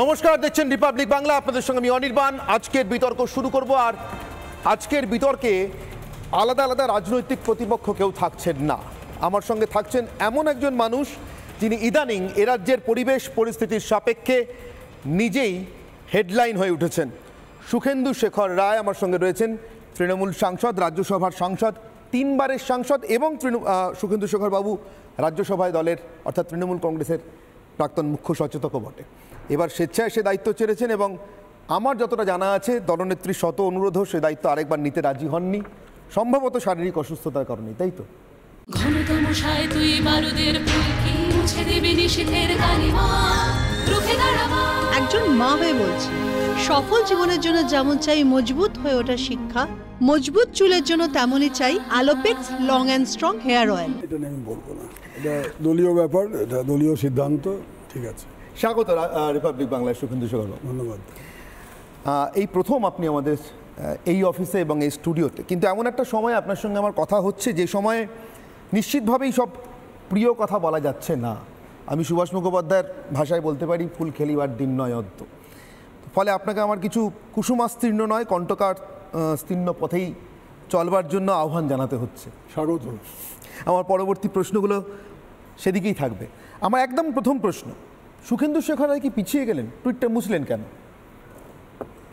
নমস্কার দেখছেন রিপাবলিক বাংলা আপনাদের সঙ্গে আমি অনির্বাণ আজকের বিতর্ক শুরু করব আর আজকের বিতর্কে আলাদা আলাদা রাজনৈতিক প্রতিপক্ষ কেউ থাকছেন না আমার সঙ্গে থাকছেন এমন একজন মানুষ যিনি ইদানিং এ রাজ্যের পরিবেশ পরিস্থিতির সাপেক্ষে নিজেই হেডলাইন হয়ে উঠেছেন সুখেন্দু শেখর রায় আমার সঙ্গে রয়েছেন তৃণমূল সাংসদ রাজ্যসভার সাংসদ তিনবারের সাংসদ এবং তৃণ সুখেন্দু শেখর বাবু রাজ্যসভায় দলের অর্থাৎ তৃণমূল কংগ্রেসের প্রাক্তন মুখ্য সচেতকও বটে এবার স্বেচ্ছায় সে দায়িত্ব ছেড়েছেন এবং আমার যতটা জানা আছে দলনেত্রী শত অনুরোধও সে দায়িত্ব আরেকবার নিতে রাজি হননি সম্ভবত শারীরিক অসুস্থতার কারণে তাই তো একজন মা হয়ে বলছি সফল জীবনের জন্য যেমন চাই মজবুত হয়ে ওঠা শিক্ষা মজবুত চুলের জন্য তেমনই চাই Alopex long and strong hair oil এটা আমি বলবো না এটা দলীয় ব্যাপার এটা দলীয় সিদ্ধান্ত ঠিক আছে স্বাগত রিপাবলিক বাংলায় সুখেন্দু সগর ধন্যবাদ এই প্রথম আপনি আমাদের এই অফিসে এবং এই স্টুডিওতে কিন্তু এমন একটা সময় আপনার সঙ্গে আমার কথা হচ্ছে যে সময়ে নিশ্চিতভাবেই সব প্রিয় কথা বলা যাচ্ছে না আমি সুভাষ মুখোপাধ্যায়ের ভাষায় বলতে পারি ফুল খেলিবার দিন নয় অদ্য ফলে আপনাকে আমার কিছু কুসুমাস্তীর্ণ নয় কণ্ঠকার স্তীর্ণ পথেই চলবার জন্য আহ্বান জানাতে হচ্ছে স্বাগত আমার পরবর্তী প্রশ্নগুলো সেদিকেই থাকবে আমার একদম প্রথম প্রশ্ন সুখেন্দু শেখর আর কি পিছিয়ে গেলেন টুইটটা মুছলেন কেন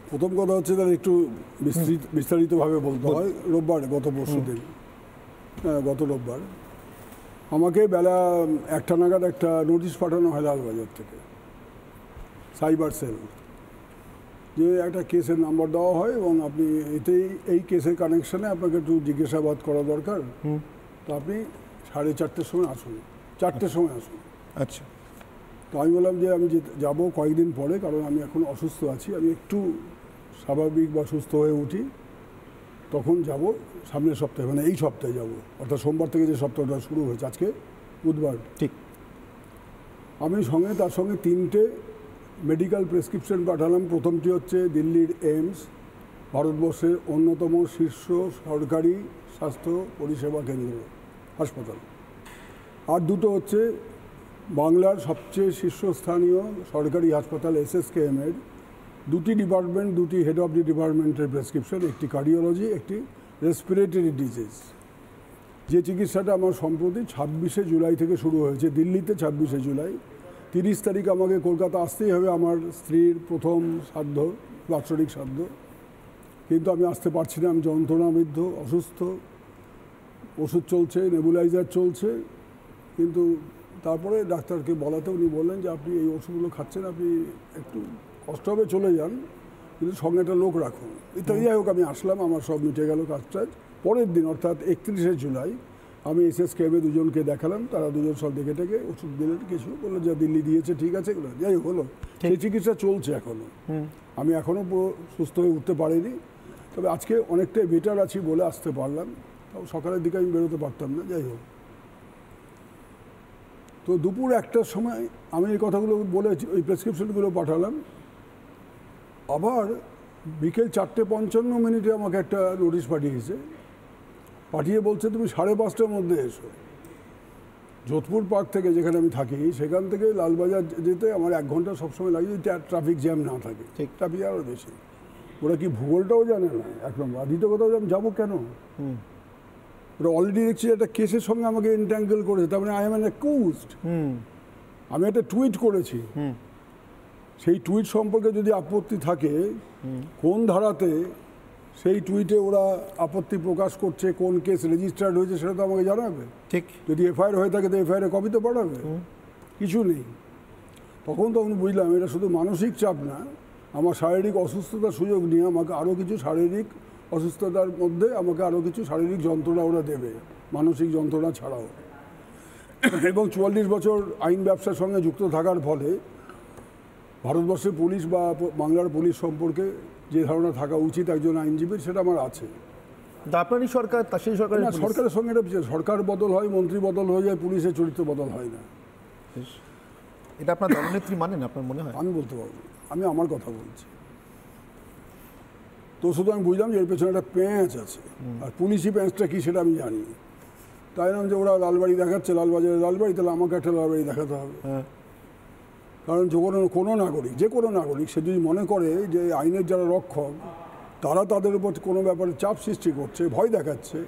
প্রথম কথা হচ্ছে তার একটু বিস্তৃত বিস্তারিতভাবে বলতে হয় রোববার গত পরশু দিন হ্যাঁ, গত রোববার আমাকে বেলা একটা নাগাদ একটা নোটিশ পাঠানো হয় লালবাজার থেকে সাইবার সেল যে একটা কেসের নাম্বার দেওয়া হয় এবং আপনি এতেই এই কেসের কানেকশানে আপনাকে একটু জিজ্ঞাসাবাদ করা দরকার তো আপনি সাড়ে চারটের সময় আসুন চারটের আচ্ছা। সময় আসুন আচ্ছা তো আমি বললাম যে আমি যাবো কয়েকদিন পরে কারণ আমি এখন অসুস্থ আছি আমি একটু স্বাভাবিক বা সুস্থ হয়ে উঠি তখন যাব সামনের সপ্তাহে মানে এই সপ্তাহে যাব অর্থাৎ সোমবার থেকে যে সপ্তাহটা শুরু হয়েছে আজকে বুধবার ঠিক আমি সঙ্গে তার সঙ্গে তিনটে মেডিকেল প্রেসক্রিপশন পাঠালাম প্রথমটি হচ্ছে দিল্লির এইমস ভারতবর্ষের অন্যতম শীর্ষ সরকারি স্বাস্থ্য পরিষেবা কেন্দ্র হাসপাতাল আর দুটো হচ্ছে বাংলার সবচেয়ে শীর্ষস্থানীয় সরকারি হাসপাতাল এর দুটি ডিপার্টমেন্ট দুটি হেড অফ দি ডিপার্টমেন্টের প্রেসক্রিপশন একটি কার্ডিওলজি একটি রেসপিরেটরি ডিজিজ যে চিকিৎসাটা আমার সম্প্রতি ছাব্বিশে জুলাই থেকে শুরু হয়েছে দিল্লিতে ছাব্বিশে জুলাই তিরিশ তারিখ আমাকে কলকাতা আসতেই হবে আমার স্ত্রীর প্রথম সাধ্য বাৎসরিক সাধ্য কিন্তু আমি আসতে পারছি না আমি যন্ত্রণাবিদ্ধ অসুস্থ ওষুধ চলছে নেবুলাইজার চলছে কিন্তু তারপরে ডাক্তারকে বলাতে উনি বললেন যে আপনি এই ওষুধগুলো খাচ্ছেন আপনি একটু কষ্ট হবে চলে যান কিন্তু সঙ্গে একটা লোক রাখুন ইত্যাদি যাই হোক আমি আসলাম আমার সব মিটে গেল টাজ পরের দিন অর্থাৎ একত্রিশে জুলাই আমি এস এস কেবে দুজনকে দেখালাম তারা দুজন সব দেখে টেকে ওষুধ দিলেন কিছু বললো যা দিল্লি দিয়েছে ঠিক আছে এগুলো যাই হোক হলো সেই চিকিৎসা চলছে এখনও আমি এখনও পুরো সুস্থ হয়ে উঠতে পারিনি তবে আজকে অনেকটাই বেটার আছি বলে আসতে পারলাম তাও সকালের দিকে আমি বেরোতে পারতাম না যাই হোক তো দুপুর একটার সময় আমি এই কথাগুলো বলে ওই প্রেসক্রিপশনগুলো পাঠালাম আবার বিকেল চারটে পঞ্চান্ন মিনিটে আমাকে একটা নোটিশ পাঠিয়েছে পাঠিয়ে বলছে তুমি সাড়ে পাঁচটার মধ্যে এসো যোধপুর পার্ক থেকে যেখানে আমি থাকি সেখান থেকে লালবাজার যেতে আমার এক ঘন্টা সবসময় লাগে যদি ট্রাফিক জ্যাম না থাকে ঠিক ট্রাফিক আরও বেশি ওরা কি ভূগোলটাও জানে না এক নম্বর দ্বিতীয় কথা যাবো কেন ওটা অলরেডি দেখছি একটা কেসের সঙ্গে আমাকে এন্ট্যাঙ্গেল করেছে তার মানে আই এম অ্যান অ্যাকিউজড আমি একটা টুইট করেছি সেই টুইট সম্পর্কে যদি আপত্তি থাকে কোন ধারাতে সেই টুইটে ওরা আপত্তি প্রকাশ করছে কোন কেস রেজিস্টার্ড হয়েছে সেটা তো আমাকে জানাবে ঠিক যদি এফআইআর হয়ে থাকে তো এফআইআরে কপি তো পাঠাবে কিছু নেই তখন তখন বুঝলাম এটা শুধু মানসিক চাপ না আমার শারীরিক অসুস্থতার সুযোগ নিয়ে আমাকে আরও কিছু শারীরিক অসুস্থতার মধ্যে আমাকে আরও কিছু শারীরিক যন্ত্রণা ওরা দেবে মানসিক যন্ত্রণা ছাড়াও এবং চুয়াল্লিশ বছর আইন ব্যবসার সঙ্গে যুক্ত থাকার ফলে ভারতবর্ষের পুলিশ বা বাংলার পুলিশ সম্পর্কে যে ধারণা থাকা উচিত একজন আইনজীবীর সেটা আমার আছে সরকার সরকার সরকারের সঙ্গে এটা সরকার বদল হয় মন্ত্রী বদল হয়ে যায় পুলিশের চরিত্র বদল হয় না এটা আপনার দলনেত্রী মানেন আপনার মনে হয় আমি বলতে পারবো আমি আমার কথা বলছি তো শুধু আমি বুঝলাম যে এর পেছনে একটা প্যাঁচ আছে আর পুলিশি প্যাঁচটা কী সেটা আমি জানি তাই নাম যে ওরা লালবাড়ি দেখাচ্ছে লালবাজারে লালবাড়ি তাহলে আমাকে একটা লালবাড়ি দেখাতে হবে হ্যাঁ। কারণ যে কোনো কোনো নাগরিক যে কোনো নাগরিক সে যদি মনে করে যে আইনের যারা রক্ষক তারা তাদের উপর কোনো ব্যাপারে চাপ সৃষ্টি করছে ভয় দেখাচ্ছে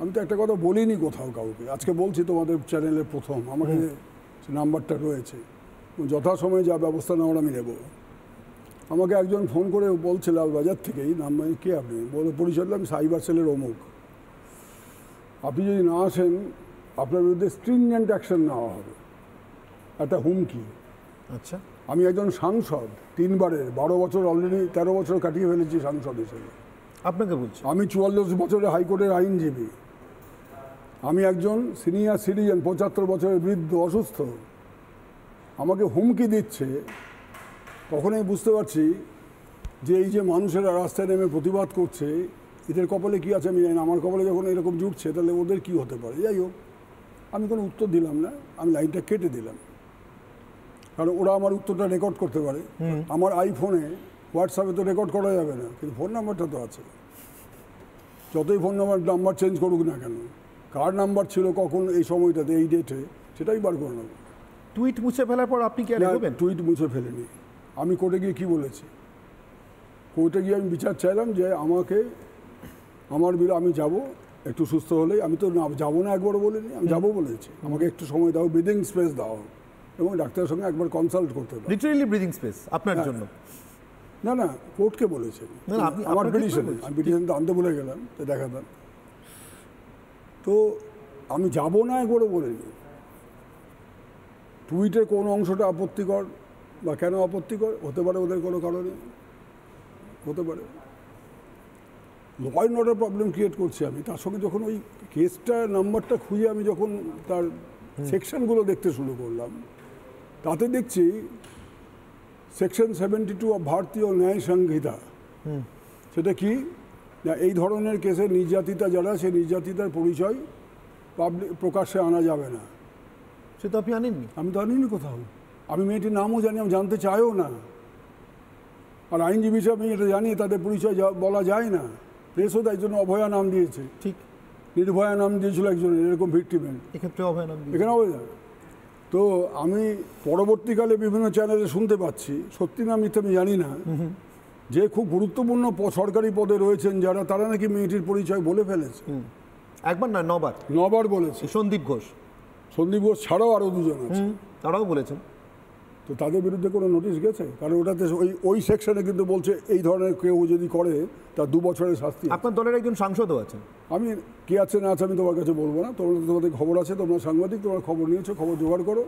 আমি তো একটা কথা বলিনি কোথাও কাউকে আজকে বলছি তোমাদের চ্যানেলে প্রথম আমাকে নাম্বারটা রয়েছে যথাসময়ে যা ব্যবস্থা নেওয়ার আমি নেবো আমাকে একজন ফোন করে বলছে লালবাজার থেকেই নাম মানে কে আপনি বলে পরিচয় আমি সাইবার সেলের অমুক আপনি যদি না আসেন আপনার বিরুদ্ধে স্ট্রিংজেন্ট অ্যাকশন নেওয়া হবে একটা হুমকি আচ্ছা আমি একজন সাংসদ তিনবারের বারো বছর অলরেডি তেরো বছর কাটিয়ে ফেলেছি সাংসদ হিসেবে আপনাকে বলছি আমি চুয়াল্লিশ বছরের হাইকোর্টের আইনজীবী আমি একজন সিনিয়র সিটিজেন পঁচাত্তর বছরের বৃদ্ধ অসুস্থ আমাকে হুমকি দিচ্ছে তখন বুঝতে পারছি যে এই যে মানুষেরা রাস্তায় নেমে প্রতিবাদ করছে এদের কপালে কী আছে আমি জানি না আমার কপালে যখন এরকম জুটছে তাহলে ওদের কি হতে পারে যাই হোক আমি কোনো উত্তর দিলাম না আমি লাইনটা কেটে দিলাম কারণ ওরা আমার উত্তরটা রেকর্ড করতে পারে আমার আইফোনে হোয়াটসঅ্যাপে তো রেকর্ড করা যাবে না কিন্তু ফোন নাম্বারটা তো আছে যতই ফোন নাম্বার নাম্বার চেঞ্জ করুক না কেন কার নাম্বার ছিল কখন এই সময়টাতে এই ডেটে সেটাই বার করে নেব টুইট মুছে ফেলার পর আপনি কি টুইট মুছে ফেলেনি আমি কোর্টে গিয়ে কী বলেছি কোর্টে গিয়ে আমি বিচার চাইলাম যে আমাকে আমার বিল আমি যাব একটু সুস্থ হলেই আমি তো না যাবো না একবার বলিনি আমি যাবো বলেছি আমাকে একটু সময় দাও ব্রিদিং স্পেস দাও এবং ডাক্তারের সঙ্গে একবার কনসাল্ট করতে হবে লিটারেলি ব্রিদিং স্পেস আপনার হ্যাঁ। জন্য না না কোর্টকে বলেছে আমার পিটিশন আমি পিটিশন তো আনতে ভুলে গেলাম তো দেখাতাম তো আমি যাবো না একবারও বলিনি টুইটের কোন অংশটা আপত্তিকর বা কেন আপত্তিকর হতে পারে ওদের কোনো কারণে হতে পারে law and order problem create করছি আমি তার সঙ্গে যখন ওই কেসটা নাম্বারটা খুঁজে আমি যখন তার সেকশনগুলো দেখতে শুরু করলাম তাতে দেখছি সেকশন সেভেন্টি টু অফ ভারতীয় ন্যায় সংহিতা সেটা কি না এই ধরনের কেসে নির্যাতিতা যারা সে নির্যাতিতার পরিচয় পাবলিক প্রকাশ্যে আনা যাবে না সে তো আপনি আনেননি আমি তো আনিনি কোথাও আমি মেয়েটির নামও জানি আমি জানতে চাইও না আর আইনজীবী হিসাবে আমি এটা জানি তাদের পরিচয় বলা যায় না প্রেসও তাই জন্য অভয়া নাম দিয়েছে ঠিক নির্ভয়া নাম দিয়েছিল একজনের এরকম ভিক্টিমেন্ট এক্ষেত্রে অভয়া নাম এখানে অভয়া তো আমি পরবর্তীকালে বিভিন্ন চ্যানেলে শুনতে পাচ্ছি সত্যি না মিথ্যে আমি জানি না যে খুব গুরুত্বপূর্ণ সরকারি পদে রয়েছেন যারা তারা নাকি মেয়েটির পরিচয় বলে ফেলেছে একবার না নবার নবার বলেছে সন্দীপ ঘোষ সন্দীপ ঘোষ ছাড়াও আরও দুজন আছে তারাও বলেছেন তো তাদের বিরুদ্ধে কোনো নোটিশ গেছে কারণ ওটাতে ওই ওই সেকশনে কিন্তু বলছে এই ধরনের কেউ যদি করে তার দু বছরের শাস্তি আপনার দলের একজন সাংসদও আছে আমি কে আছে না আছে আমি তোমার কাছে বলবো না তোমরা তোমাদের খবর আছে তোমরা সাংবাদিক তোমরা খবর নিয়েছো খবর জোগাড় করো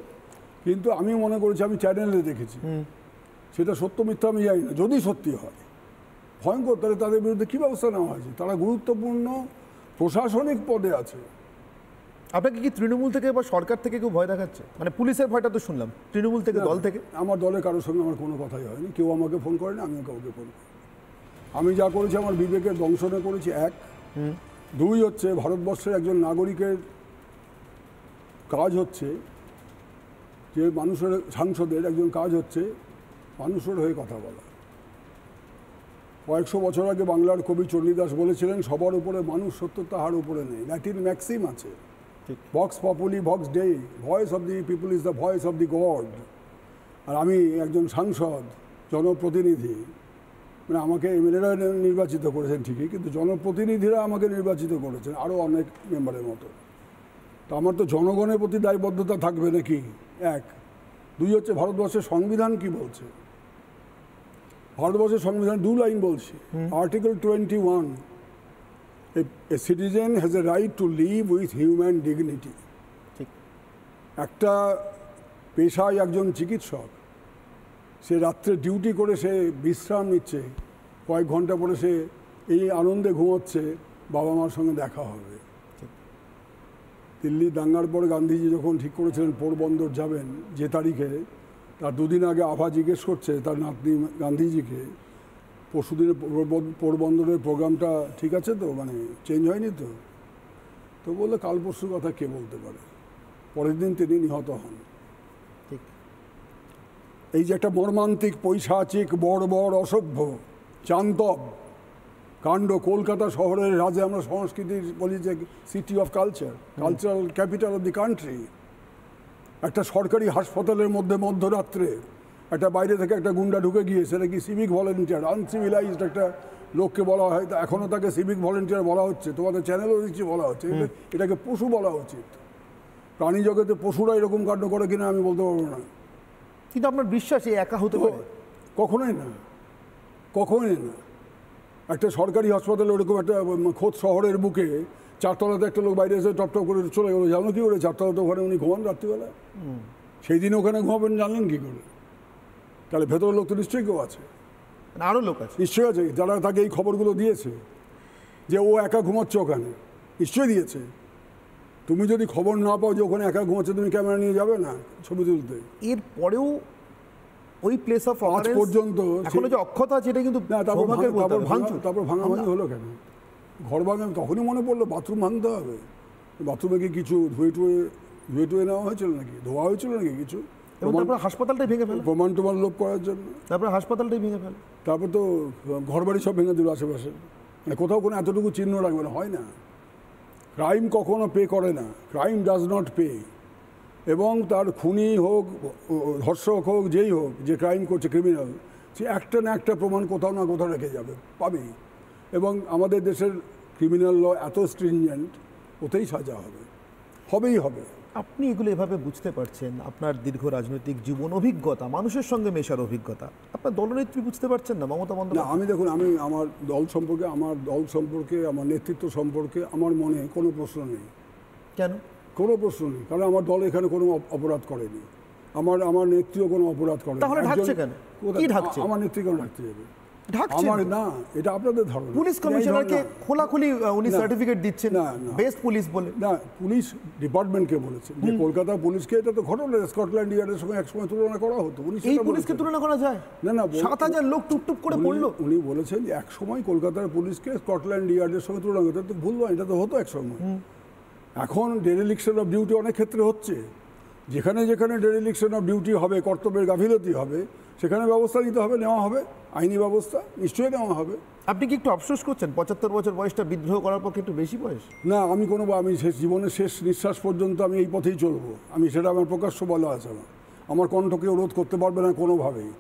কিন্তু আমি মনে করেছি আমি চ্যানেলে দেখেছি সেটা সত্য মিথ্যা আমি জানি না যদি সত্যি হয় ভয়ঙ্কর তাহলে তাদের বিরুদ্ধে কী ব্যবস্থা নেওয়া হয়েছে তারা গুরুত্বপূর্ণ প্রশাসনিক পদে আছে আপনাকে কি তৃণমূল থেকে বা সরকার থেকে কেউ ভয় দেখাচ্ছে মানে পুলিশের ভয়টা তো শুনলাম তৃণমূল থেকে দল থেকে আমার দলের কারোর সঙ্গে আমার কোনো কথাই হয়নি কেউ আমাকে ফোন করেনি আমিও কাউকে ফোন করি আমি যা করেছি আমার বিবেকের দংশনে করেছি এক দুই হচ্ছে ভারতবর্ষের একজন নাগরিকের কাজ হচ্ছে যে মানুষের সাংসদের একজন কাজ হচ্ছে মানুষের হয়ে কথা বলা কয়েকশো বছর আগে বাংলার কবি চণ্ডীদাস বলেছিলেন সবার উপরে মানুষ সত্যতা হার উপরে নেই ল্যাটিন ম্যাক্সিম আছে vox populi vox dei voice of the people is the voice of the god আর আমি একজন সাংসদ জনপ্রতিনিধি মানে আমাকে এমএলএরা নির্বাচিত করেছেন ঠিকই কিন্তু জনপ্রতিনিধিরা আমাকে নির্বাচিত করেছেন আরও অনেক মেম্বারের মতো তো আমার তো জনগণের প্রতি দায়বদ্ধতা থাকবে নাকি এক দুই হচ্ছে ভারতবর্ষের সংবিধান কি বলছে ভারতবর্ষের সংবিধান দু লাইন বলছি article twenty one a citizen has a right to live with human dignity একটা পেশায় একজন চিকিৎসক সে রাত্রে ডিউটি করে সে বিশ্রাম নিচ্ছে কয়েক ঘন্টা পরে সে এই আনন্দে ঘুমোচ্ছে বাবা মার সঙ্গে দেখা হবে দিল্লি দাঙ্গার পর গান্ধীজি যখন ঠিক করেছিলেন পোরবন্দর যাবেন যে তারিখে তার দুদিন আগে আভা জিজ্ঞেস করছে তার নাতনি গান্ধীজিকে পরশুদিনের পোরবন্দরের প্রোগ্রামটা ঠিক আছে তো মানে চেঞ্জ হয়নি তো তো বললে কাল পরশুর কথা কে বলতে পারে পরের দিন তিনি নিহত হন ঠিক এই যে একটা মর্মান্তিক পৈশাচিক বড় বড় অসভ্য চান্তব কাণ্ড কলকাতা শহরের রাজে আমরা সংস্কৃতির বলি যে city of culture cultural capital of the country একটা সরকারি হাসপাতালের মধ্যে মধ্যরাত্রে একটা বাইরে থেকে একটা গুন্ডা ঢুকে গিয়ে সেটা কি সিভিক ভলেন্টিয়ার আনসিভিলাইজড একটা লোককে বলা হয় এখনও তাকে সিভিক ভলেন্টিয়ার বলা হচ্ছে তোমাদের চ্যানেলও দিচ্ছি বলা হচ্ছে এটাকে পশু বলা উচিত প্রাণী জগতে পশুরা এরকম কাণ্ড করে কিনা আমি বলতে পারবো না কিন্তু আপনার বিশ্বাস এই একা হতে পারে কখনোই না কখনোই না একটা সরকারি হাসপাতালে ওরকম একটা খোদ শহরের বুকে চারতলাতে একটা লোক বাইরে এসে টপটপ করে চলে গেলো জানো কি করে চারতলাতে ওখানে উনি ঘুমান রাত্রিবেলা সেই দিন ওখানে ঘুমাবেন জানলেন কী করে তাহলে ভেতরের লোক তো নিশ্চয়ই কেউ আছে আরও লোক আছে নিশ্চয়ই আছে যারা তাকে এই খবরগুলো দিয়েছে যে ও একা ঘুমাচ্ছে ওখানে নিশ্চয়ই দিয়েছে তুমি যদি খবর না পাও যে ওখানে একা ঘুমাচ্ছে তুমি ক্যামেরা নিয়ে যাবে না ছবি তুলতে এর পরেও ওই প্লেস অফ আজ পর্যন্ত এখনো যে অক্ষত আছে এটা কিন্তু তারপর ভাঙচুর তারপর ভাঙাভাঙি মানে হলো কেন ঘর ভাঙা তখনই মনে পড়লো বাথরুম ভাঙতে হবে বাথরুমে কি কিছু ধুয়ে টুয়ে ধুয়ে টুয়ে নেওয়া হয়েছিল নাকি ধোয়া হয়েছিল নাকি কিছু এবং তারপর হাসপাতালটাই ভেঙে ফেলে প্রমাণ টমান লোপ করার জন্য তারপরে হাসপাতালটাই ভেঙে ফেল তারপর তো ঘরবাড়ি সব ভেঙে দিল আশেপাশে মানে কোথাও কোনো এতটুকু চিহ্ন রাখবে না হয় না ক্রাইম কখনো পে করে না ক্রাইম ডাজ নট পে এবং তার খুনি হোক ধর্ষক হোক যেই হোক যে ক্রাইম করছে ক্রিমিনাল সে একটা না একটা প্রমাণ কোথাও না কোথাও রেখে যাবে পাবেই এবং আমাদের দেশের ক্রিমিনাল ল এত স্ট্রিনজেন্ট ওতেই সাজা হবে হবেই হবে আপনি এগুলো এভাবে বুঝতে পারছেন আপনার দীর্ঘ রাজনৈতিক জীবন অভিজ্ঞতা মানুষের সঙ্গে মেশার অভিজ্ঞতা আপনার দলনেত্রী বুঝতে পারছেন না মমতা বন্দ আমি দেখুন আমি আমার দল সম্পর্কে আমার দল সম্পর্কে আমার নেতৃত্ব সম্পর্কে আমার মনে কোনো প্রশ্ন নেই কেন কোনো প্রশ্ন নেই কারণ আমার দল এখানে কোনো অপরাধ করেনি আমার আমার নেত্রীও কোনো অপরাধ করেনি তাহলে ঢাকছে কেন কি ঢাকছে আমার নেত্রী কেন ঢাকতে যাবে এটা আপনাদের ধরো পুলিশ কমিশনারকে খোলাখুলি সার্টিফিকেট না পুলিশ বলে না পুলিশ পুলিশকে এটা তো ঘটনা স্কটল্যান্ড ইয়ার্ডের তুলনা করা হতো পুলিশকে তুলনা করা যায় না না সাত হাজার লোক করে উনি বলেছেন যে কলকাতার পুলিশকে স্কটল্যান্ড ইয়ার্ডের তুলনা ভুল নয় এটা তো হতো একসময় এখন ডেরেলিকশন অফ ডিউটি অনেক ক্ষেত্রে হচ্ছে যেখানে যেখানে ডেরিলিকশন অফ ডিউটি হবে কর্তব্যের গাফিলতি হবে সেখানে ব্যবস্থা নিতে হবে নেওয়া হবে আইনি ব্যবস্থা নিশ্চয়ই নেওয়া হবে আপনি কি একটু আফসোস করছেন পঁচাত্তর বছর বয়সটা বিদ্রোহ করার পক্ষে একটু বেশি বয়স না আমি কোনো আমি শেষ জীবনের শেষ নিঃশ্বাস পর্যন্ত আমি এই পথেই চলবো আমি সেটা আমার প্রকাশ্য বলা আছে আমার আমার কণ্ঠকে রোধ করতে পারবে না কোনোভাবেই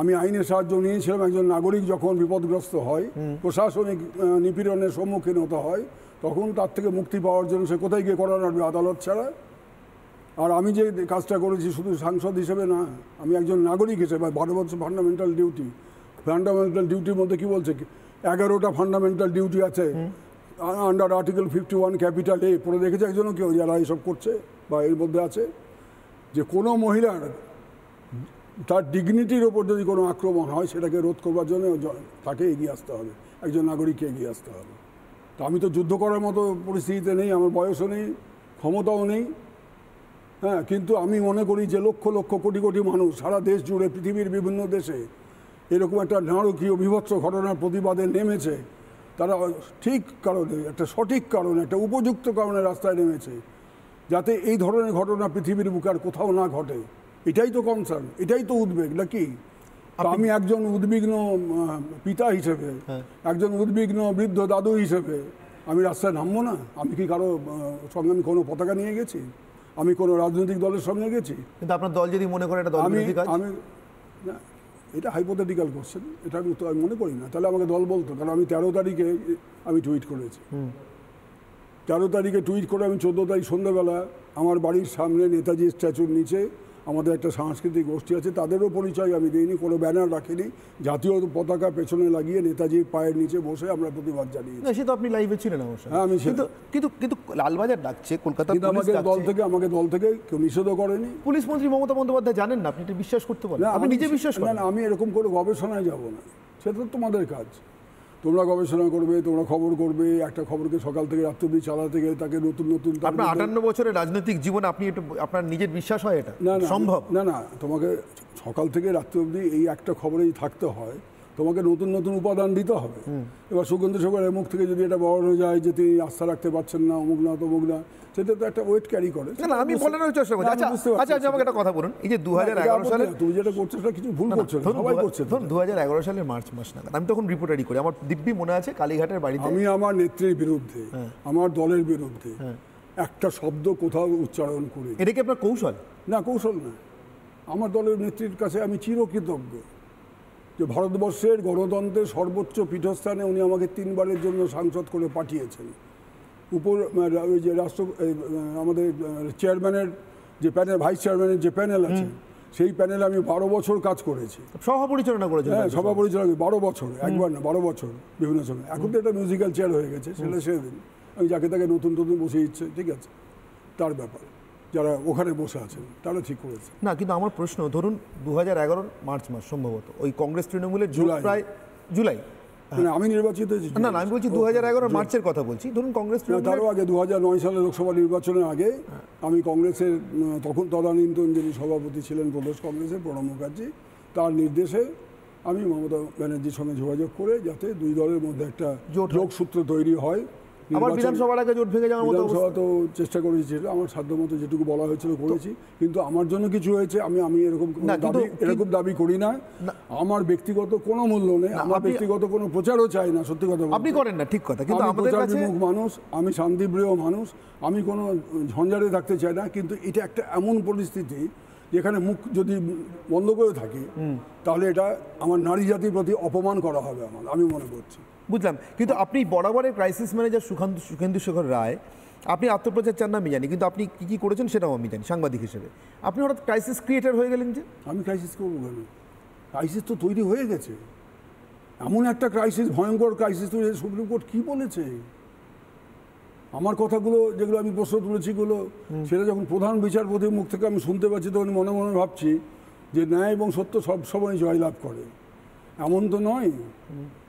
আমি আইনের সাহায্য নিয়েছিলাম একজন নাগরিক যখন বিপদগ্রস্ত হয় প্রশাসনিক নিপীড়নের সম্মুখীন হতে হয় তখন তার থেকে মুক্তি পাওয়ার জন্য সে কোথায় গিয়ে করানো আদালত ছাড়া আর আমি যে কাজটা করেছি শুধু সাংসদ হিসেবে না আমি একজন নাগরিক হিসেবে বারো বছর ফান্ডামেন্টাল ডিউটি ফান্ডামেন্টাল ডিউটির মধ্যে কি বলছে এগারোটা ফান্ডামেন্টাল ডিউটি আছে under article fifty one capital A পড়ে দেখেছে একজনও কেউ যারা এইসব করছে বা এর মধ্যে আছে যে কোনো মহিলার তার ডিগনিটির ওপর যদি কোনো আক্রমণ হয় সেটাকে রোধ করবার জন্য তাকে এগিয়ে আসতে হবে একজন নাগরিককে এগিয়ে আসতে হবে তো আমি তো যুদ্ধ করার মতো পরিস্থিতিতে নেই আমার বয়সও নেই ক্ষমতাও নেই হ্যাঁ কিন্তু আমি মনে করি যে লক্ষ লক্ষ কোটি কোটি মানুষ সারা দেশ জুড়ে পৃথিবীর বিভিন্ন দেশে এরকম একটা নারকীয় বিভৎস ঘটনার প্রতিবাদে নেমেছে তারা ঠিক কারণে একটা সঠিক কারণে একটা উপযুক্ত কারণে রাস্তায় নেমেছে যাতে এই ধরনের ঘটনা পৃথিবীর বুকে আর কোথাও না ঘটে এটাই তো কনসার্ন এটাই তো উদ্বেগ নাকি আমি একজন উদ্বিগ্ন পিতা হিসেবে হ্যাঁ। একজন উদ্বিগ্ন বৃদ্ধ দাদু হিসেবে আমি রাস্তায় নামবো না আমি কি কারো সঙ্গে আমি কোনো পতাকা নিয়ে গেছি আমি কোনো রাজনৈতিক দলের সঙ্গে গেছি কিন্তু আপনার দল যদি মনে করে এটা আমি আমি এটা হাইপোথেটিক্যাল কোশ্চেন এটা আমি আমি মনে করি না তাহলে আমাকে দল বলতো কারণ আমি তেরো তারিখে আমি টুইট করেছি তেরো তারিখে টুইট করে আমি চোদ্দো তারিখ সন্ধ্যাবেলা আমার বাড়ির সামনে নেতাজি স্ট্যাচুর নিচে আমাদের একটা সাংস্কৃতিক গোষ্ঠী আছে তাদেরও পরিচয় আমি দিইনি কোনো ব্যানার রাখিনি জাতীয় পতাকা পেছনে লাগিয়ে নেতাজির পায়ের নিচে বসে আমরা প্রতিবাদ জানিয়ে সে তো আপনি লাইভে ছিলেন অবশ্যই হ্যাঁ আমি কিন্তু কিন্তু কিন্তু লালবাজার ডাকছে কলকাতা কিন্তু আমাকে দল থেকে আমাকে দল থেকে কেউ নিষেধও করেনি পুলিশ মন্ত্রী মমতা বন্দ্যোপাধ্যায় জানেন না আপনি এটা বিশ্বাস করতে পারেন আমি নিজে বিশ্বাস করেন আমি এরকম করে গবেষণায় যাব না সেটা তোমাদের কাজ তোমরা গবেষণা করবে তোমরা খবর করবে একটা খবরকে সকাল থেকে রাত অব্দি চালাতে গেলে তাকে নতুন নতুন আপনার আটান্ন বছরের রাজনৈতিক জীবন আপনি একটু আপনার নিজের বিশ্বাস হয় এটা না সম্ভব না না তোমাকে সকাল থেকে রাত্রি অবধি এই একটা খবরেই থাকতে হয় তোমাকে নতুন নতুন উপাদান দিতে হবে এবার সুগন্ধ সরকারের মুখ থেকে যদি এটা বড় যায় যে তিনি আস্থা রাখতে পারছেন না অমুক না তমুক না সেটা তো একটা ওয়েট ক্যারি করে না আমি বলানোর চেষ্টা করছি আচ্ছা আচ্ছা আচ্ছা আমাকে একটা কথা বলুন এই যে দু সালে তুমি যেটা করছো সেটা কিছু ভুল করছো সবাই করছে ধরুন দু সালের মার্চ মাস নাগাদ আমি তখন রিপোর্টারি করি আমার দিব্যি মনে আছে কালীঘাটের বাড়িতে আমি আমার নেত্রীর বিরুদ্ধে হ্যাঁ। আমার দলের বিরুদ্ধে হ্যাঁ। একটা শব্দ কোথাও উচ্চারণ করি এটা কি আপনার কৌশল না কৌশল না আমার দলের নেত্রীর কাছে আমি চিরকৃতজ্ঞ যে ভারতবর্ষের গণতন্ত্রের সর্বোচ্চ পীঠস্থানে উনি আমাকে তিনবারের জন্য সাংসদ করে পাঠিয়েছেন উপর ওই যে রাষ্ট্র আমাদের চেয়ারম্যানের যে প্যানেল ভাইস চেয়ারম্যানের যে প্যানেল আছে সেই প্যানেলে আমি বারো বছর কাজ করেছি সভা পরিচালনা হ্যাঁ, করেছি হ্যাঁ সভা পরিচালনা বারো বছর একবার না বারো বছর বিভিন্ন সময় এখন তো একটা মিউজিক্যাল চেয়ার হয়ে গেছে সেটা সেদিন আমি যাকে তাকে নতুন নতুন বসে দিচ্ছে ঠিক আছে তার ব্যাপার যারা ওখানে বসে আছেন তারা ঠিক করেছে না কিন্তু আমার প্রশ্ন ধরুন দু হাজার মার্চ মাস সম্ভবত ওই কংগ্রেস তৃণমূলের জুলাই প্রায় জুলাই আমি নির্বাচিত না আমি বলছি দু হাজার মার্চের কথা বলছি ধরুন কংগ্রেস তারও আগে দু নয় সালে লোকসভা নির্বাচনের আগে হ্যাঁ। আমি কংগ্রেসের তখন তদানীন্তন যিনি সভাপতি ছিলেন প্রদেশ কংগ্রেসের প্রণব মুখার্জি তার নির্দেশে আমি মমতা ব্যানার্জির সঙ্গে যোগাযোগ করে যাতে দুই দলের মধ্যে একটা যোগসূত্র তৈরি হয় আমার বিধানসভার আগে জোট ভেঙে যাওয়ার মতো বিধানসভা তো চেষ্টা করেছি আমার সাধ্যমতো যেটুকু বলা হয়েছিল করেছি কিন্তু আমার জন্য কিছু হয়েছে আমি আমি এরকম দাবি এরকম দাবি করি না আমার ব্যক্তিগত কোনো মূল্য নেই আমার ব্যক্তিগত কোনো প্রচারও চাই না সত্যি কথা আপনি করেন না ঠিক কথা কিন্তু আমাদের কাছে মানুষ আমি শান্তিপ্রিয় মানুষ আমি কোনো ঝঞ্ঝাটে থাকতে চাই না কিন্তু এটা একটা এমন পরিস্থিতি যেখানে মুখ যদি বন্ধ করে থাকি তাহলে এটা আমার নারী জাতির প্রতি অপমান করা হবে আমার আমি মনে করছি বুঝলাম কিন্তু আপনি বরাবরের ক্রাইসিস ম্যানেজার সুখান্ত সুখেন্দু শেখর রায় আপনি আত্মপ্রচার চান না আমি জানি কিন্তু আপনি কী কী করেছেন সেটাও আমি জানি সাংবাদিক হিসেবে আপনি হঠাৎ ক্রাইসিস ক্রিয়েটার হয়ে গেলেন যে আমি ক্রাইসিস করবো কেন ক্রাইসিস তো তৈরি হয়ে গেছে এমন একটা ক্রাইসিস ভয়ঙ্কর ক্রাইসিস তৈরি সুপ্রিম কোর্ট কী বলেছে আমার কথাগুলো যেগুলো আমি প্রশ্ন তুলেছিগুলো সেটা যখন প্রধান বিচারপতির মুখ থেকে আমি শুনতে পাচ্ছি তখন মনে মনে ভাবছি যে ন্যায় এবং সত্য সব সময় জয়লাভ করে এমন তো নয়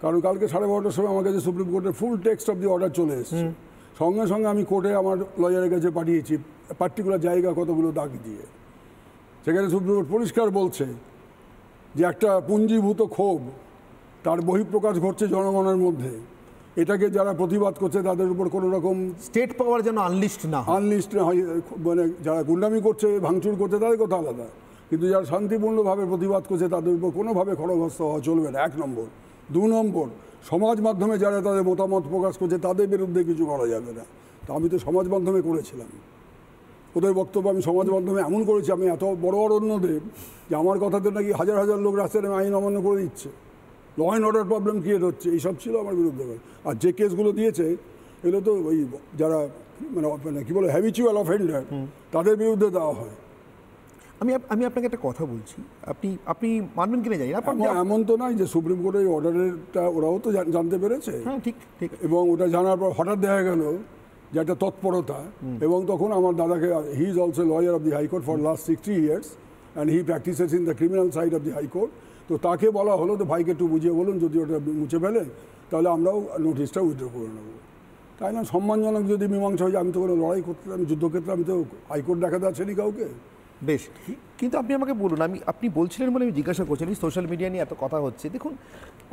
কারণ কালকে সাড়ে বারোটার সময় আমার কাছে সুপ্রিম কোর্টের full text of the order চলে এসেছে সঙ্গে সঙ্গে আমি কোর্টে আমার লয়ারের কাছে পাঠিয়েছি পার্টিকুলার জায়গা কতগুলো দাগ দিয়ে সেখানে সুপ্রিম কোর্ট পরিষ্কার বলছে যে একটা পুঞ্জীভূত ক্ষোভ তার বহিঃপ্রকাশ ঘটছে জনগণের মধ্যে এটাকে যারা প্রতিবাদ করছে তাদের উপর কোনো রকম স্টেট পাওয়ার যেন আনলিস্ট না আনলিস্ট না হয় মানে যারা গুন্ডামি করছে ভাঙচুর করছে তাদের কথা আলাদা কিন্তু যারা শান্তিপূর্ণভাবে প্রতিবাদ করছে তাদের উপর কোনোভাবে খড়গস্ত হওয়া চলবে না এক নম্বর দু নম্বর সমাজ মাধ্যমে যারা তাদের মতামত প্রকাশ করছে তাদের বিরুদ্ধে কিছু করা যাবে না তা আমি তো সমাজ মাধ্যমে করেছিলাম ওদের বক্তব্য আমি সমাজ মাধ্যমে এমন করেছি আমি এত বড় অরণ্যদেব যে আমার কথাতে নাকি হাজার হাজার লোক রাস্তায় আমি আইন অমান্য করে দিচ্ছে law and order problem create হচ্ছে এইসব ছিল আমার বিরুদ্ধে আর যে কেসগুলো দিয়েছে এগুলো তো ওই যারা মানে মানে কী বলে হ্যাবিচুয়াল অফেন্ডার তাদের বিরুদ্ধে দেওয়া হয় আমি আমি আপনাকে একটা কথা বলছি আপনি আপনি মানবেন কিনে জানি না হ্যাঁ, এমন তো নয় যে সুপ্রিম কোর্টের অর্ডারেরটা ওরাও তো জানতে পেরেছে হ্যাঁ ঠিক ঠিক এবং ওটা জানার পর হঠাৎ দেখা গেল যে একটা তৎপরতা এবং তখন আমার দাদাকে he is also lawyer of the High Court for last sixty years and he practises in the criminal side of the High Court তো তাকে বলা হলো তো ভাইকে একটু বুঝিয়ে বলুন যদি ওটা মুছে ফেলে তাহলে আমরাও নোটিশটা উইথড্র করে নেবো তাই না সম্মানজনক যদি মীমাংসা হয় আমি তো কোনো লড়াই করতে আমি যুদ্ধক্ষেত্রে আমি তো হাইকোর্ট দেখাতে আসেনি কাউকে বেশ কিন্তু আপনি আমাকে বলুন আমি আপনি বলছিলেন বলে আমি জিজ্ঞাসা করছিলাম সোশ্যাল মিডিয়া নিয়ে এত কথা হচ্ছে দেখুন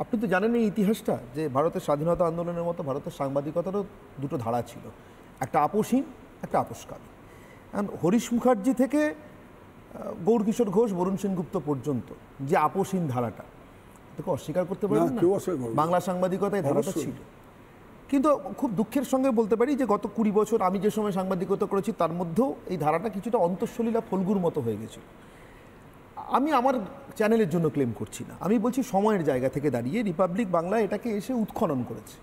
আপনি তো জানেন এই ইতিহাসটা যে ভারতের স্বাধীনতা আন্দোলনের মতো ভারতের সাংবাদিকতারও দুটো ধারা ছিল একটা আপোষহীন একটা আপোষকামী এখন হরিশ মুখার্জি থেকে গৌরকিশোর ঘোষ বরুণ সেনগুপ্ত পর্যন্ত যে আপোষহীন ধারাটা তাকে অস্বীকার করতে পারেন বাংলা সাংবাদিকতায় ধারাটা ছিল কিন্তু খুব দুঃখের সঙ্গে বলতে পারি যে গত কুড়ি বছর আমি যে সময় সাংবাদিকতা করেছি তার মধ্যেও এই ধারাটা কিছুটা অন্তঃসলীলা ফলগুর মতো হয়ে গেছে আমি আমার চ্যানেলের জন্য ক্লেম করছি না আমি বলছি সময়ের জায়গা থেকে দাঁড়িয়ে রিপাবলিক বাংলা এটাকে এসে উৎখনন করেছে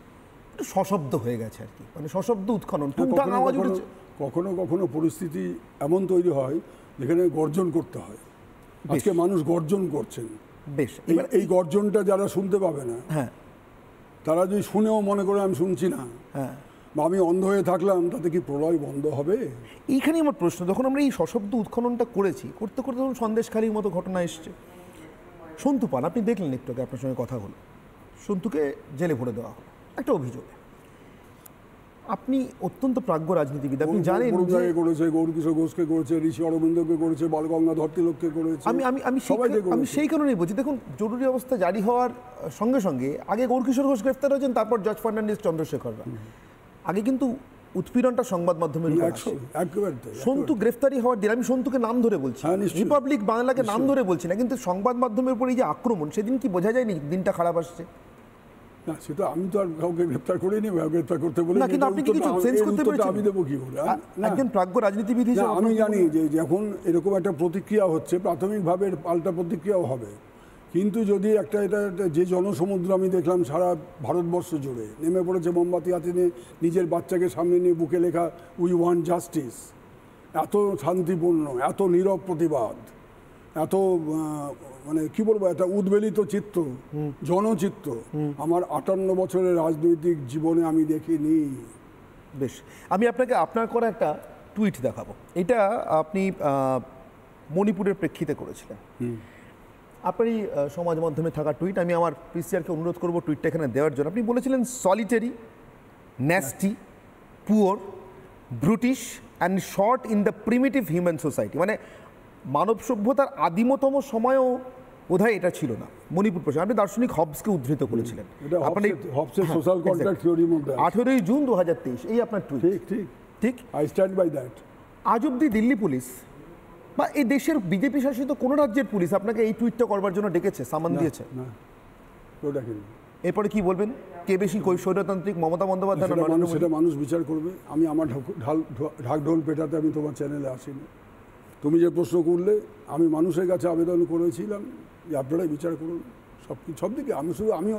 সশব্দ হয়ে গেছে আর কি মানে সশব্দ উৎখনন কখনো কখনো পরিস্থিতি এমন তৈরি হয় যেখানে গর্জন করতে হয় আজকে মানুষ গর্জন করছেন বেশ এই গর্জনটা যারা শুনতে পাবে না হ্যাঁ তারা যদি শুনেও মনে করে আমি শুনছি না হ্যাঁ বা আমি অন্ধ হয়ে থাকলাম তাতে কি প্রলয় বন্ধ হবে এইখানেই আমার প্রশ্ন যখন আমরা এই সশব্দ উৎখননটা করেছি করতে করতে যখন সন্দেশখালীর মতো ঘটনা এসছে সন্তু পান আপনি দেখলেন একটু আগে আপনার সঙ্গে কথা হলো সন্তুকে জেলে ভরে দেওয়া হলো একটা অভিযোগে আপনি অত্যন্ত প্রাজ্ঞ রাজনীতিবিদ আপনি জানেন করেছে গৌরকিশোর ঘোষকে করেছে ঋষি অরবিন্দকে করেছে বালগঙ্গাধর তিলককে করেছে আমি আমি আমি আমি সেই কারণেই বলছি দেখুন জরুরি অবস্থা জারি হওয়ার সঙ্গে সঙ্গে আগে গৌরকিশোর ঘোষ গ্রেফতার হয়েছেন তারপর জজ ফার্নান্ডিস চন্দ্রশেখর আগে কিন্তু উৎপীড়নটা সংবাদ মাধ্যমের সন্তু গ্রেফতারি হওয়ার দিন আমি সন্তুকে নাম ধরে বলছি হ্যাঁ, রিপাবলিক বাংলাকে নাম ধরে বলছি না কিন্তু সংবাদ মাধ্যমের উপর এই যে আক্রমণ সেদিন কি বোঝা যায়নি দিনটা খারাপ আসছে না সেটা আমি তো আর কাউকে গ্রেপ্তার করিনি গ্রেপ্তার করতে বলি কিন্তু আপনি কিছু সেন্স করতে পেরেছেন আমি দেবো কি করে হ্যাঁ। একজন প্রাজ্ঞ রাজনীতিবিদ হিসেবে আমি জানি যে যখন এরকম একটা প্রতিক্রিয়া হচ্ছে প্রাথমিকভাবে পাল্টা প্রতিক্রিয়াও হবে কিন্তু যদি একটা এটা যে জনসমুদ্র আমি দেখলাম সারা ভারতবর্ষ জুড়ে নেমে পড়েছে মোমবাতি হাতে নিয়ে নিজের বাচ্চাকে সামনে নিয়ে বুকে লেখা উই ওয়ান জাস্টিস এত শান্তিপূর্ণ এত নীরব প্রতিবাদ এত মানে কি বলবো একটা উদ্বেলিত চিত্ত জনচিত্ত আমার আটান্ন বছরের রাজনৈতিক জীবনে আমি দেখিনি বেশ আমি আপনাকে আপনার করা একটা টুইট দেখাবো এটা আপনি মণিপুরের প্রেক্ষিতে করেছিলেন আপনার এই সমাজ মাধ্যমে থাকা টুইট আমি আমার পিসিআরকে অনুরোধ করবো টুইটটা এখানে দেওয়ার জন্য আপনি বলেছিলেন solitary nasty poor British and short in the primitive human society মানে মানব সভ্যতার আদিমতম সময়ও বোধহয় এটা ছিল না মণিপুর প্রশ্ন আপনি দার্শনিক হবসকে উদ্ধৃত করেছিলেন হ্যাঁ, মধ্যে আঠেরোই জুন দু হাজার তেইশ এই আপনার টুইট ঠিক ঠিক আই স্ট্যান্ড বাই দ্যাট আজ অব্দি দিল্লি পুলিশ বা এই দেশের বিজেপি শাসিত কোনো রাজ্যের পুলিশ আপনাকে এই টুইটটা করবার জন্য ডেকেছে সামান দিয়েছে এরপরে কি বলবেন কে বেশি কৈশোরতান্ত্রিক মমতা বন্দ্যোপাধ্যায় সেটা মানুষ বিচার করবে আমি আমার ঢাক ঢাল ঢাক ঢোল পেটাতে আমি তোমার চ্যানেলে আসিনি তুমি যে প্রশ্ন করলে আমি মানুষের কাছে আবেদন করেছিলাম যে আপনারাই বিচার করুন সব সব দিকে আমি শুধু আমি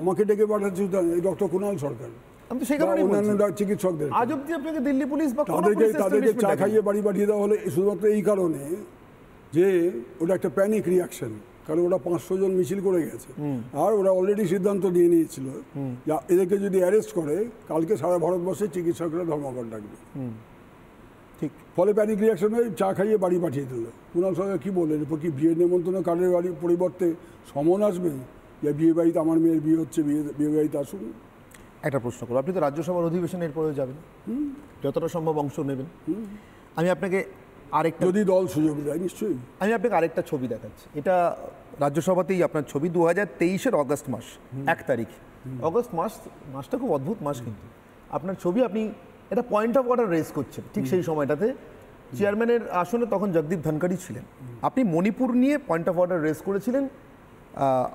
আমাকে ডেকে পাঠাচ্ছি এই ডক্টর কুণাল সরকার তাদেরকে চা খাইয়ে বাড়ি পাঠিয়ে দেওয়া শুধুমাত্র এই কারণে যে ওটা একটা প্যানিক রিয়াকশন কারণ পাঁচশো জন মিছিল করে গেছে আর ওরা অলরেডি সিদ্ধান্ত নিয়ে এদেরকে যদি অ্যারেস্ট করে কালকে সারা ভারতবর্ষে চিকিৎসকরা ধর্মঘট ডাকবে ঠিক ফলে প্যানিক রিয়াকশন হয়ে চা খাইয়ে বাড়ি পাঠিয়ে দিল কুনাল সরকার কী বললেন এরপর কি বিয়ে নেমন্তন্ন কার্ডের বাড়ির পরিবর্তে সমন আসবে যে বিয়ে বাড়িতে আমার মেয়ের বিয়ে হচ্ছে বিয়ে বিয়ে বাড়িতে আসুন একটা প্রশ্ন করবো আপনি তো রাজ্যসভার অধিবেশনে পরে যাবেন যতটা সম্ভব অংশ নেবেন আমি আপনাকে আরেকটা যদি দল সুযোগ দেয় নিশ্চয়ই আমি আপনাকে আরেকটা ছবি দেখাচ্ছি এটা রাজ্যসভাতেই আপনার ছবি দু হাজার তেইশের অগস্ট মাস এক তারিখ অগস্ট মাস মাসটা খুব অদ্ভুত মাস কিন্তু আপনার ছবি আপনি এটা পয়েন্ট অফ অর্ডার রেস করছে ঠিক সেই সময়টাতে চেয়ারম্যানের আসনে তখন জগদীপ ধনকারী ছিলেন আপনি মণিপুর নিয়ে পয়েন্ট অফ অর্ডার রেস করেছিলেন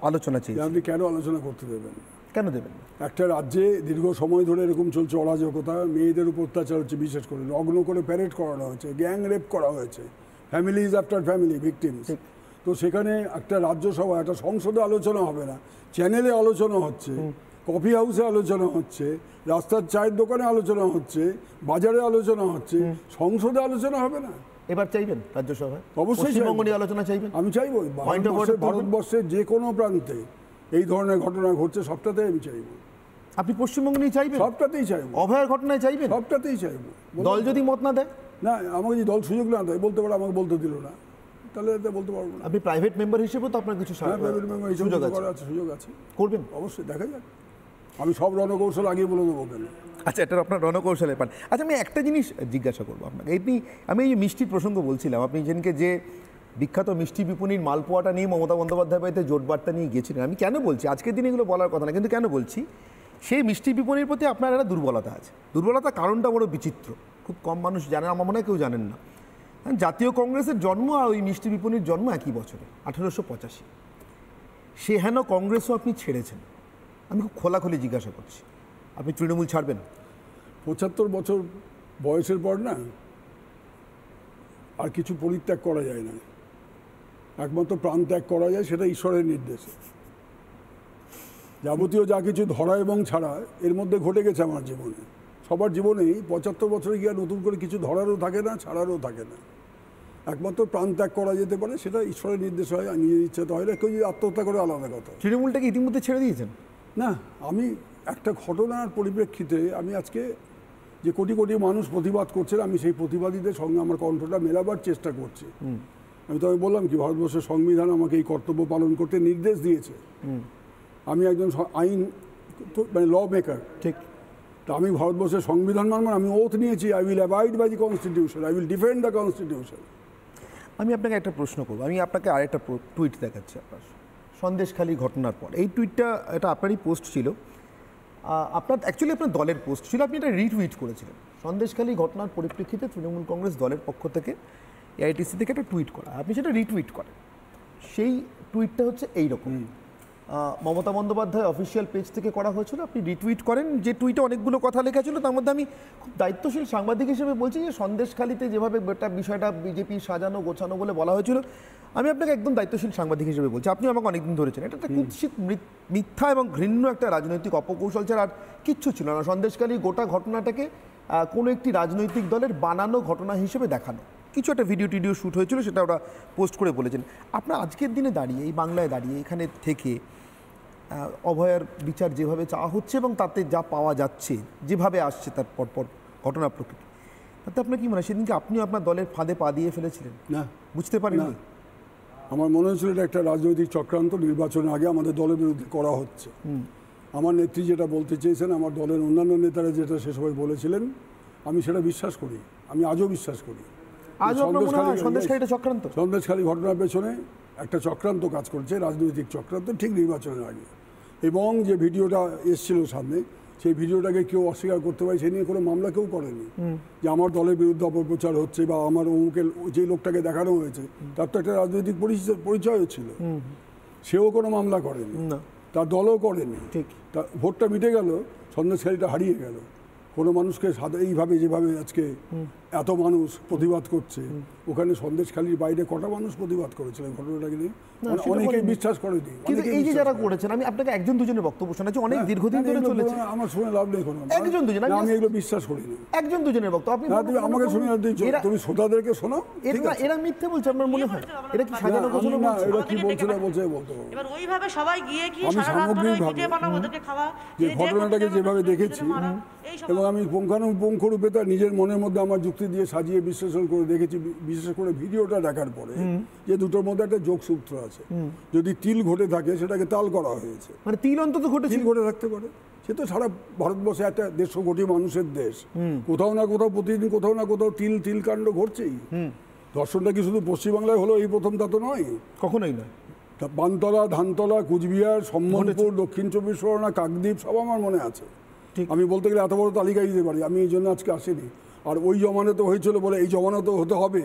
আলোচনা চেয়ে আপনি কেন আলোচনা করতে দেবেন কেন দেবেন একটা রাজ্যে দীর্ঘ সময় ধরে এরকম চলছে অরাজকতা মেয়েদের উপর অত্যাচার হচ্ছে বিশেষ করে নগ্ন করে প্যারেড করানো হয়েছে গ্যাং রেপ করা হয়েছে family is after family victims তো সেখানে একটা রাজ্যসভা একটা সংসদে আলোচনা হবে না চ্যানেলে আলোচনা হচ্ছে কফি হাউসে আলোচনা হচ্ছে রাস্তার চায়ের দোকানে আলোচনা হচ্ছে বাজারে আলোচনা হচ্ছে সংসদে আলোচনা হবে না এবার চাইবেন রাজ্যসভায় অবশ্যই নিয়ে আলোচনা চাইবেন আমি চাইবো ভারতবর্ষের যে কোনো প্রান্তে এই ধরনের ঘটনা ঘটছে সবটাতেই আমি চাইবো আপনি পশ্চিমবঙ্গ নিয়ে চাইবেন সবটাতেই চাইবো অভয়ের ঘটনায় চাইবেন সবটাতেই চাইবো দল যদি মত না দেয় না আমাকে যদি দল সুযোগ না দেয় বলতে পারে আমাকে বলতে দিল না তাহলে বলতে পারবো না আপনি প্রাইভেট মেম্বার হিসেবে তো আপনার কিছু হ্যাঁ, সুযোগ আছে সুযোগ আছে করবেন অবশ্যই দেখা যাক আমি সব রণকৌশল আগে বলে দেবো কেন আচ্ছা এটা আপনার রণকৌশলের পান আচ্ছা আমি একটা জিনিস জিজ্ঞাসা করবো আপনাকে এমনি আমি এই মিষ্টির প্রসঙ্গ বলছিলাম আপনি যেদিনকে যে বিখ্যাত মিষ্টি বিপণীর মালপোয়াটা নিয়ে মমতা বন্দ্যোপাধ্যায় বাড়িতে জোট বার্তা নিয়ে গিয়েছিলেন আমি কেন বলছি আজকের দিন এগুলো বলার কথা না কিন্তু কেন বলছি সেই মিষ্টি বিপণীর প্রতি আপনার একটা দুর্বলতা আছে দুর্বলতার কারণটা বড় বিচিত্র খুব কম মানুষ জানে আমার মনে হয় কেউ জানেন না জাতীয় কংগ্রেসের জন্ম আর ওই মিষ্টি বিপণীর জন্ম একই বছরে আঠেরোশো পঁচাশি সে হেন কংগ্রেসও আপনি ছেড়েছেন আমি খুব খোলাখুলি জিজ্ঞাসা করছি আপনি তৃণমূল ছাড়বেন পঁচাত্তর বছর বয়সের পর না আর কিছু পরিত্যাগ করা যায় না একমাত্র প্রাণ ত্যাগ করা যায় সেটা ঈশ্বরের নির্দেশে যাবতীয় যা কিছু ধরা এবং ছাড়া এর মধ্যে ঘটে গেছে আমার জীবনে সবার জীবনেই পঁচাত্তর বছরে গিয়ে নতুন করে কিছু ধরারও থাকে না ছাড়ারও থাকে না একমাত্র প্রাণ ত্যাগ করা যেতে পারে সেটা ঈশ্বরের নির্দেশ হয় নিজের তো হয় না কেউ যদি আত্মহত্যা করে আলাদা কথা তৃণমূলটাকে ইতিমধ্যে ছেড়ে দিয়েছেন না আমি একটা ঘটনার পরিপ্রেক্ষিতে আমি আজকে যে কোটি কোটি মানুষ প্রতিবাদ করছেন আমি সেই প্রতিবাদীদের সঙ্গে আমার কণ্ঠটা মেলাবার চেষ্টা করছি আমি তবে বললাম কি ভারতবর্ষের সংবিধান আমাকে এই কর্তব্য পালন করতে নির্দেশ দিয়েছে আমি একজন আইন মানে ল মেকার ঠিক তা আমি ভারতবর্ষের সংবিধান মানব আমি ওথ নিয়েছি I will abide by the constitution I will defend the constitution আমি আপনাকে একটা প্রশ্ন করবো আমি আপনাকে আরেকটা টুইট দেখাচ্ছি আপনার সন্দেশখালী ঘটনার পর এই টুইটটা এটা আপনারই পোস্ট ছিল আপনার অ্যাকচুয়ালি আপনার দলের পোস্ট ছিল আপনি এটা রিটুইট করেছিলেন সন্দেশখালী ঘটনার পরিপ্রেক্ষিতে তৃণমূল কংগ্রেস দলের পক্ষ থেকে এআইটিসি থেকে একটা টুইট করা আপনি সেটা রিটুইট করেন সেই টুইটটা হচ্ছে এই রকম মমতা বন্দ্যোপাধ্যায় অফিসিয়াল পেজ থেকে করা হয়েছিল আপনি রিটুইট করেন যে টুইটে অনেকগুলো কথা লেখা ছিল তার মধ্যে আমি খুব দায়িত্বশীল সাংবাদিক হিসেবে বলছি যে সন্দেশখালিতে যেভাবে একটা বিষয়টা বিজেপি সাজানো গোছানো বলে বলা হয়েছিল আমি আপনাকে একদম দায়িত্বশীল সাংবাদিক হিসেবে বলছি আপনি আমাকে অনেকদিন ধরেছেন এটা একটা কুৎসিত মিথ্যা এবং ঘৃণ্য একটা রাজনৈতিক অপকৌশল ছাড়া আর কিচ্ছু ছিল না সন্দেশকালী গোটা ঘটনাটাকে কোনো একটি রাজনৈতিক দলের বানানো ঘটনা হিসেবে দেখানো কিছু একটা ভিডিও টিডিও শ্যুট হয়েছিল সেটা ওরা পোস্ট করে বলেছেন আপনার আজকের দিনে দাঁড়িয়ে এই বাংলায় দাঁড়িয়ে এখানে থেকে অভয়ার বিচার যেভাবে চাওয়া হচ্ছে এবং তাতে যা পাওয়া যাচ্ছে যেভাবে আসছে তার পরপর ঘটনা প্রকৃতি তাতে আপনার কি মনে হয় সেদিনকে আপনিও আপনার দলের ফাঁদে পা দিয়ে ফেলেছিলেন না বুঝতে না আমার মনে হয়েছিল এটা একটা রাজনৈতিক চক্রান্ত নির্বাচনের আগে আমাদের দলের বিরুদ্ধে করা হচ্ছে আমার নেত্রী যেটা বলতে চেয়েছেন আমার দলের অন্যান্য নেতারা যেটা সে সবাই বলেছিলেন আমি সেটা বিশ্বাস করি আমি আজও বিশ্বাস করি সন্দেশখালী ঘটনার পেছনে একটা চক্রান্ত কাজ করছে রাজনৈতিক চক্রান্ত ঠিক নির্বাচনের আগে এবং যে ভিডিওটা এসছিল সামনে সেই ভিডিওটাকে কেউ অস্বীকার করতে পারে সে নিয়ে কোনো মামলা কেউ করেনি যে আমার দলের বিরুদ্ধে অপপ্রচার হচ্ছে বা আমার অমুকের যে লোকটাকে দেখানো হয়েছে তার তো একটা রাজনৈতিক পরিচয় ছিল সেও কোনো মামলা করেনি তার দলও করেনি ঠিক তা ভোটটা মিটে গেল সন্দেশ হারিয়ে গেল কোনো মানুষকে সাদা এইভাবে যেভাবে আজকে এত মানুষ প্রতিবাদ করছে ওখানে সন্দেশখালির বাইরে কটা মানুষ প্রতিবাদ করেছিলেন ঘটনাটাকে মানে নিয়ে বিশ্বাস করেনি কিন্তু এই যে যারা করেছেন আমি আপনাকে একজন দুজনের বক্তব্য শোনাচ্ছি অনেক হ্যাঁ, দীর্ঘদিন হ্যাঁ, ধরে চলেছে আমার শুনে লাভ নেই কোনো একজন দুজন আমি এগুলো বিশ্বাস করি না একজন দুজনের বক্তব্য আপনি তুমি আমাকে শুনে লাভ তুমি শ্রোতাদেরকে শোনো এরা এরা মিথ্যে বলছে আমার মনে হয় এটা কি সাজানো গোছানো বলছে কি বলছে না বলছে বলতে এবার ওইভাবে সবাই গিয়ে কি সারা রাত ধরে ভিডিও বানাবো ওদেরকে খাওয়া যে ঘটনাটাকে যেভাবে দেখেছি এবং আমি পুঙ্খানুপুঙ্খ রূপে তার নিজের মনের মধ্যে আমার যুক্ত যুক্তি দিয়ে সাজিয়ে বিশ্লেষণ করে দেখেছি বিশেষ করে ভিডিওটা দেখার পরে যে দুটোর মধ্যে একটা যোগসূত্র আছে যদি তিল ঘটে থাকে সেটাকে তাল করা হয়েছে মানে তিল অন্তত ঘটে তিল ঘটে থাকতে পারে সে তো সারা ভারতবর্ষে একটা দেড়শো কোটি মানুষের দেশ কোথাও না কোথাও প্রতিদিন কোথাও না কোথাও তিল তিল কাণ্ড ঘটছেই দর্শনটা কি শুধু পশ্চিমবাংলায় হলো এই প্রথম তা তো নয় কখনোই নয় বানতলা ধানতলা কুচবিহার সম্মানপুর দক্ষিণ চব্বিশ পরগনা কাকদ্বীপ সব আমার মনে আছে আমি বলতে গেলে এত বড় তালিকা দিতে পারি আমি এই জন্য আজকে আসিনি আর ওই তো হয়েছিল বলে এই তো হতে হবে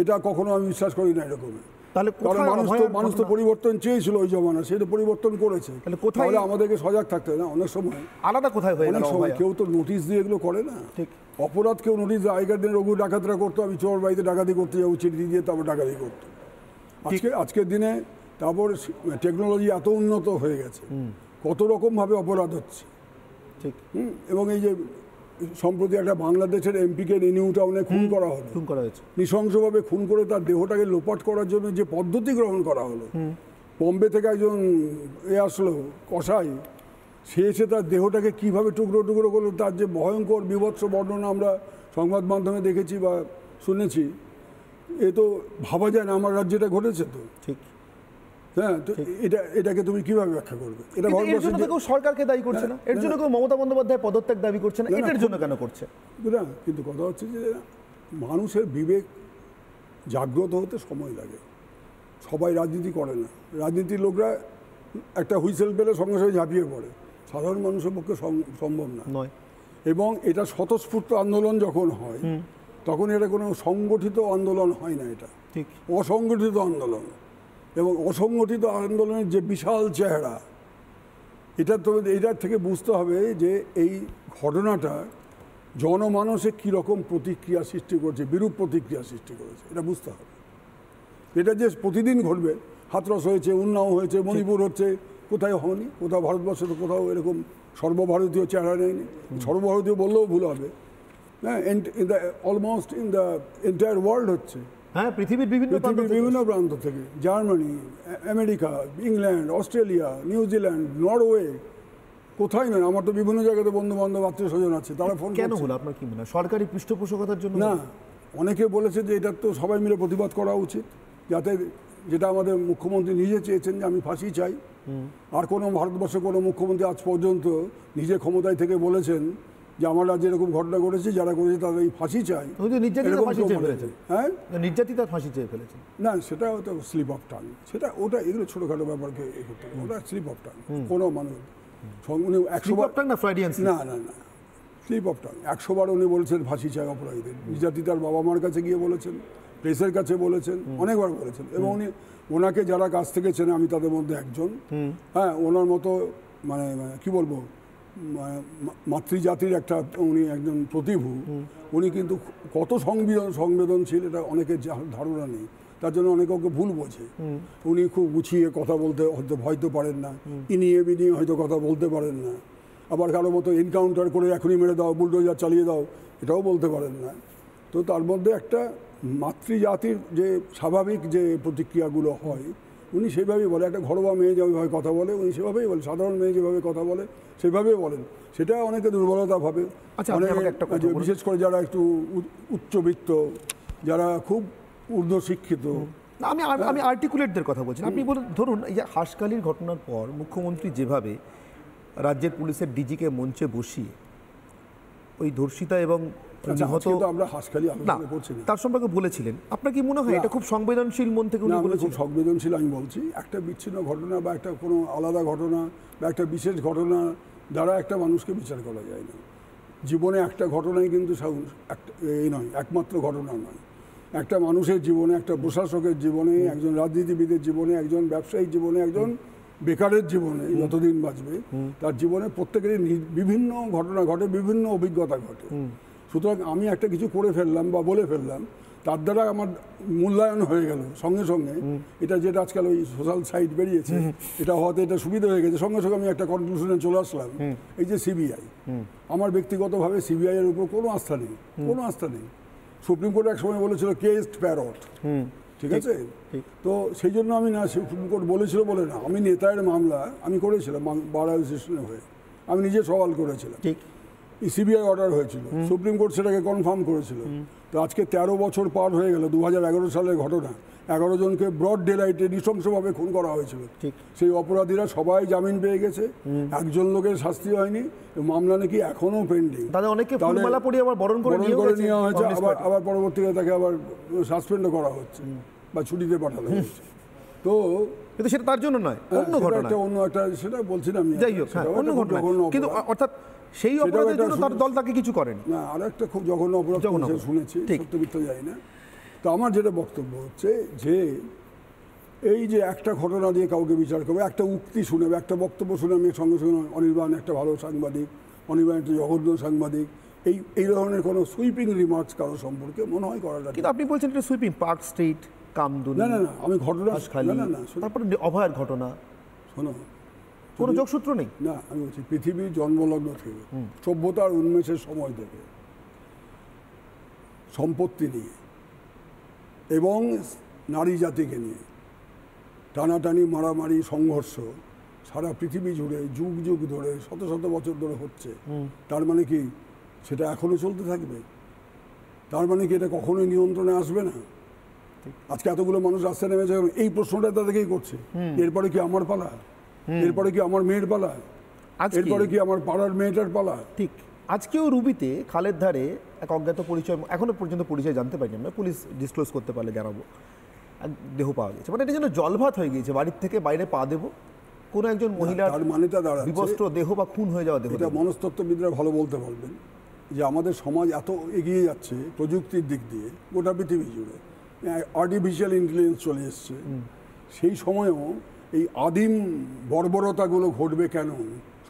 এটা কখনো আমি বিশ্বাস করি না এরকম তাহলে মানুষ তো মানুষ তো পরিবর্তন চেয়েছিল ওই জমানা সেটা পরিবর্তন করেছে তাহলে আমাদেরকে সজাগ থাকতে হয় না অনেক সময় আলাদা কোথায় হয় অনেক সময় কেউ তো নোটিশ দিয়ে এগুলো করে না অপরাধ কেউ নোটিশ দেয় আগেকার দিনে রঘু ডাকাতরা করতো আমি চোর বাড়িতে ডাকাতি করতে যাবো চিঠি দিয়ে তারপর ডাকাতি করতো আজকে আজকের দিনে তারপর টেকনোলজি এত উন্নত হয়ে গেছে কত রকমভাবে অপরাধ হচ্ছে ঠিক এবং এই যে সম্প্রতি একটা বাংলাদেশের এমপিকে রেনিউ টাউনে খুন করা হলো খুন করা হয়েছে নৃশংসভাবে খুন করে তার দেহটাকে লোপাট করার জন্য যে পদ্ধতি গ্রহণ করা হলো বম্বে থেকে একজন এ আসলো কষাই সে এসে তার দেহটাকে কীভাবে টুকরো টুকরো করলো তার যে ভয়ঙ্কর বিভৎস বর্ণনা আমরা সংবাদ মাধ্যমে দেখেছি বা শুনেছি এ তো ভাবা যায় না আমার রাজ্যটা ঘটেছে তো ঠিক হ্যাঁ তো এটা এটাকে তুমি ব্যাখ্যা করবে এটা সরকারকে দায়ী করছে না এর জন্য কেউ মমতা পদত্যাগ দাবি করছে না জন্য কেন করছে কিন্তু কথা হচ্ছে যে মানুষের বিবেক জাগ্রত হতে সময় লাগে সবাই রাজনীতি করে না রাজনীতির লোকরা একটা হুইসেল পেলে সঙ্গে সঙ্গে ঝাঁপিয়ে পড়ে সাধারণ মানুষের পক্ষে সম্ভব না নয় এবং এটা স্বতঃস্ফূর্ত আন্দোলন যখন হয় তখন এটা কোনো সংগঠিত আন্দোলন হয় না এটা ঠিক অসংগঠিত আন্দোলন এবং অসংগঠিত আন্দোলনের যে বিশাল চেহারা এটা তো এটার থেকে বুঝতে হবে যে এই ঘটনাটা জনমানসে কীরকম প্রতিক্রিয়া সৃষ্টি করেছে বিরূপ প্রতিক্রিয়া সৃষ্টি করেছে এটা বুঝতে হবে এটা যে প্রতিদিন ঘটবে হাতরস হয়েছে উন্নাও হয়েছে মণিপুর হচ্ছে কোথায় হয়নি কোথাও তো কোথাও এরকম সর্বভারতীয় চেহারা নেয়নি সর্বভারতীয় বললেও ভুল হবে হ্যাঁ in the almost in the entire world হচ্ছে হ্যাঁ পৃথিবীর বিভিন্ন বিভিন্ন প্রান্ত থেকে Germany America England Australia New Zealand Norway কোথায় নয় আমার তো বিভিন্ন জায়গাতে বন্ধু বান্ধব আত্মীয় স্বজন আছে তারা ফোন কেন হলো আপনার কি মনে হয় সরকারি পৃষ্ঠপোষকতার জন্য না অনেকে বলেছে যে এটা তো সবাই মিলে প্রতিবাদ করা উচিত যাতে যেটা আমাদের মুখ্যমন্ত্রী নিজে চেয়েছেন যে আমি ফাঁসি চাই আর কোনো ভারতবর্ষের কোনো মুখ্যমন্ত্রী আজ পর্যন্ত নিজে ক্ষমতায় থেকে বলেছেন যে আমরা যেরকম ঘটনা ঘটেছে যারা করেছে তাদের ফাঁসি চাই মানে হ্যাঁ নির্যাতিতা ফাঁসি চেয়ে ফেলেছে না সেটা হয়তো স্লিপ অফ টান সেটা ওটা এগুলো ছোটোখাটো ব্যাপারকে এ করতে ওটা স্লিপ অফ টান কোনো মানুষ একশো না না না স্লিপ টান উনি বলেছেন ফাঁসি চাই অপরাধীদের নির্যাতিতার বাবা মার কাছে গিয়ে বলেছেন প্রেসের কাছে বলেছেন অনেকবার বলেছেন এবং উনি ওনাকে যারা কাছ থেকে চেনে আমি তাদের মধ্যে একজন হ্যাঁ ওনার মতো মানে, মানে কি বলবো মাতৃজাতির একটা উনি একজন প্রতিভূ উনি কিন্তু কত সংবেদন সংবেদনশীল এটা অনেকের ধারণা নেই তার জন্য অনেকে ওকে ভুল বোঝে উনি খুব গুছিয়ে কথা বলতে হয়তো হয়তো পারেন না ইনিয়ে বিনিয়ে হয়তো কথা বলতে পারেন না আবার কারো মতো এনকাউন্টার করে এখনই মেরে দাও বুলডোজার চালিয়ে দাও এটাও বলতে পারেন না তো তার মধ্যে একটা মাতৃজাতির যে স্বাভাবিক যে প্রতিক্রিয়াগুলো হয় উনি সেইভাবেই বলে একটা ঘরোয়া মেয়ে যেভাবে কথা বলে উনি সেভাবেই বলে সাধারণ মেয়ে যেভাবে কথা বলে সেভাবেই বলেন সেটা অনেকে দুর্বলতা ভাবে আচ্ছা, বিশেষ করে যারা একটু উচ্চবিত্ত যারা খুব ঊর্ধ্ব শিক্ষিত আমি আমি আর্টিকুলেটদের কথা বলছি আপনি বলুন ধরুন এই যে হাসকালির ঘটনার পর মুখ্যমন্ত্রী যেভাবে রাজ্যের পুলিশের ডিজিকে মঞ্চে বসিয়ে ওই ধর্ষিতা এবং আহত আচ্ছা, আমরা হাসখালি আলোচনা করছি তার সম্পর্কে বলেছিলেন আপনার কি মনে হয় এটা খুব সংবেদনশীল মন থেকে উনি বলেছেন খুব সংবেদনশীল আমি বলছি একটা বিচ্ছিন্ন ঘটনা বা একটা কোনো আলাদা ঘটনা বা একটা বিশেষ ঘটনা দ্বারা একটা মানুষকে বিচার করা যায় না জীবনে একটা ঘটনাই কিন্তু এই নয় একমাত্র ঘটনা নয় একটা মানুষের জীবনে একটা প্রশাসকের জীবনে একজন রাজনীতিবিদের জীবনে একজন ব্যবসায়িক জীবনে একজন বেকারের জীবনে যতদিন বাঁচবে তার জীবনে প্রত্যেকেরই বিভিন্ন ঘটনা ঘটে বিভিন্ন অভিজ্ঞতা ঘটে সুতরাং আমি একটা কিছু করে ফেললাম বা বলে ফেললাম তার দ্বারা আমার মূল্যায়ন হয়ে গেল সঙ্গে সঙ্গে এটা যেটা আজকাল ওই সোশ্যাল সাইট বেরিয়েছে এটা হওয়াতে এটা সুবিধা হয়ে গেছে সঙ্গে সঙ্গে আমি একটা কনক্লুশনে চলে আসলাম এই যে সিবিআই আমার ব্যক্তিগতভাবে সিবিআই এর উপর কোনো আস্থা নেই কোনো আস্থা নেই সুপ্রিম কোর্ট এক সময় বলেছিল কেস্ট প্যারট ঠিক আছে তো সেই জন্য আমি না সুপ্রিম কোর্ট বলেছিল বলে না আমি নেতার মামলা আমি করেছিলাম বার অ্যাসোসিয়েশনে হয়ে আমি নিজে সওয়াল করেছিলাম ঠিক সিবিআই e অর্ডার হয়েছিল সুপ্রিম কোর্ট সেটাকে কনফার্ম করেছিল তো আজকে ১৩ বছর পার হয়ে গেল দু সালের ঘটনা এগারো জনকে ব্রড ডেলাইটে নৃশংসভাবে খুন করা হয়েছিল ঠিক সেই অপরাধীরা সবাই জামিন পেয়ে গেছে একজন লোকের শাস্তি হয়নি মামলা নাকি এখনো পেন্ডিং আবার বরণ করে আবার পরবর্তীকালে তাকে আবার সাসপেন্ডও করা হচ্ছে বা ছুটিতে পাঠানো হচ্ছে তো সেটা তার জন্য নয় হ্যাঁ, অন্য ঘটনা অন্য একটা সেটা বলছিলাম যাই হোক হ্যাঁ, অন্য ঘটনা কিন্তু অর্থাৎ সেই অপরাধের জন্য তার দল তাকে কিছু করেন না আরেকটা খুব জঘন্য অপরাধ শুনেছি সত্যবিত্ত মিথ্যা জানি না তো আমার যেটা বক্তব্য হচ্ছে যে এই যে একটা ঘটনা দিয়ে কাউকে বিচার করবে একটা উক্তি শুনেবে একটা বক্তব্য শুনে আমি সঙ্গে সঙ্গে অনির্বাণ একটা ভালো সাংবাদিক অনির্বাণ একটা জঘন্য সাংবাদিক এই এই ধরনের কোনো সুইপিং রিমার্কস কারো সম্পর্কে মনে হয় করাটা কিন্তু আপনি বলছেন এটা সুইপিং পার্ক স্ট্রিট কামদুন না না না আমি ঘটনা না না না তারপরে অভয়ের ঘটনা শোনো কোনো যোগসূত্র নেই না আমি বলছি পৃথিবী জন্মলগ্ন থেকে সভ্যতার উন্মেষের সময় থেকে সম্পত্তি নিয়ে এবং নারী জাতিকে নিয়ে টানাটানি মারামারি সংঘর্ষ সারা পৃথিবী জুড়ে যুগ যুগ ধরে শত শত বছর ধরে হচ্ছে তার মানে কি সেটা এখনো চলতে থাকবে তার মানে কি এটা কখনোই নিয়ন্ত্রণে আসবে না আজকে এতগুলো মানুষ রাস্তায় নেমেছে এই প্রশ্নটা তাদেরকেই করছে এরপরে কি আমার পালা এরপরে কি আমার মেয়ের পালা এরপরে কি আমার পাড়ার মেয়েটার পালা ঠিক আজকেও রুবিতে খালের ধারে এক অজ্ঞাত পরিচয় এখনো পর্যন্ত পরিচয় জানতে পারি আমরা পুলিশ ডিসক্লোজ করতে পারলে জানাবো দেহ পাওয়া গেছে মানে এটা যেন জলভাত হয়ে গিয়েছে বাড়ির থেকে বাইরে পা দেবো কোনো একজন মহিলার মানেটা দাঁড়ায় বিবস্ত্র দেহ বা খুন হয়ে যাওয়া দেহ এটা মনস্তত্ত্ববিদরা ভালো বলতে পারবেন যে আমাদের সমাজ এত এগিয়ে যাচ্ছে প্রযুক্তির দিক দিয়ে গোটা পৃথিবী জুড়ে আর্টিফিশিয়াল ইন্টেলিজেন্স চলে এসছে সেই সময়েও এই আদিম বর্বরতাগুলো ঘটবে কেন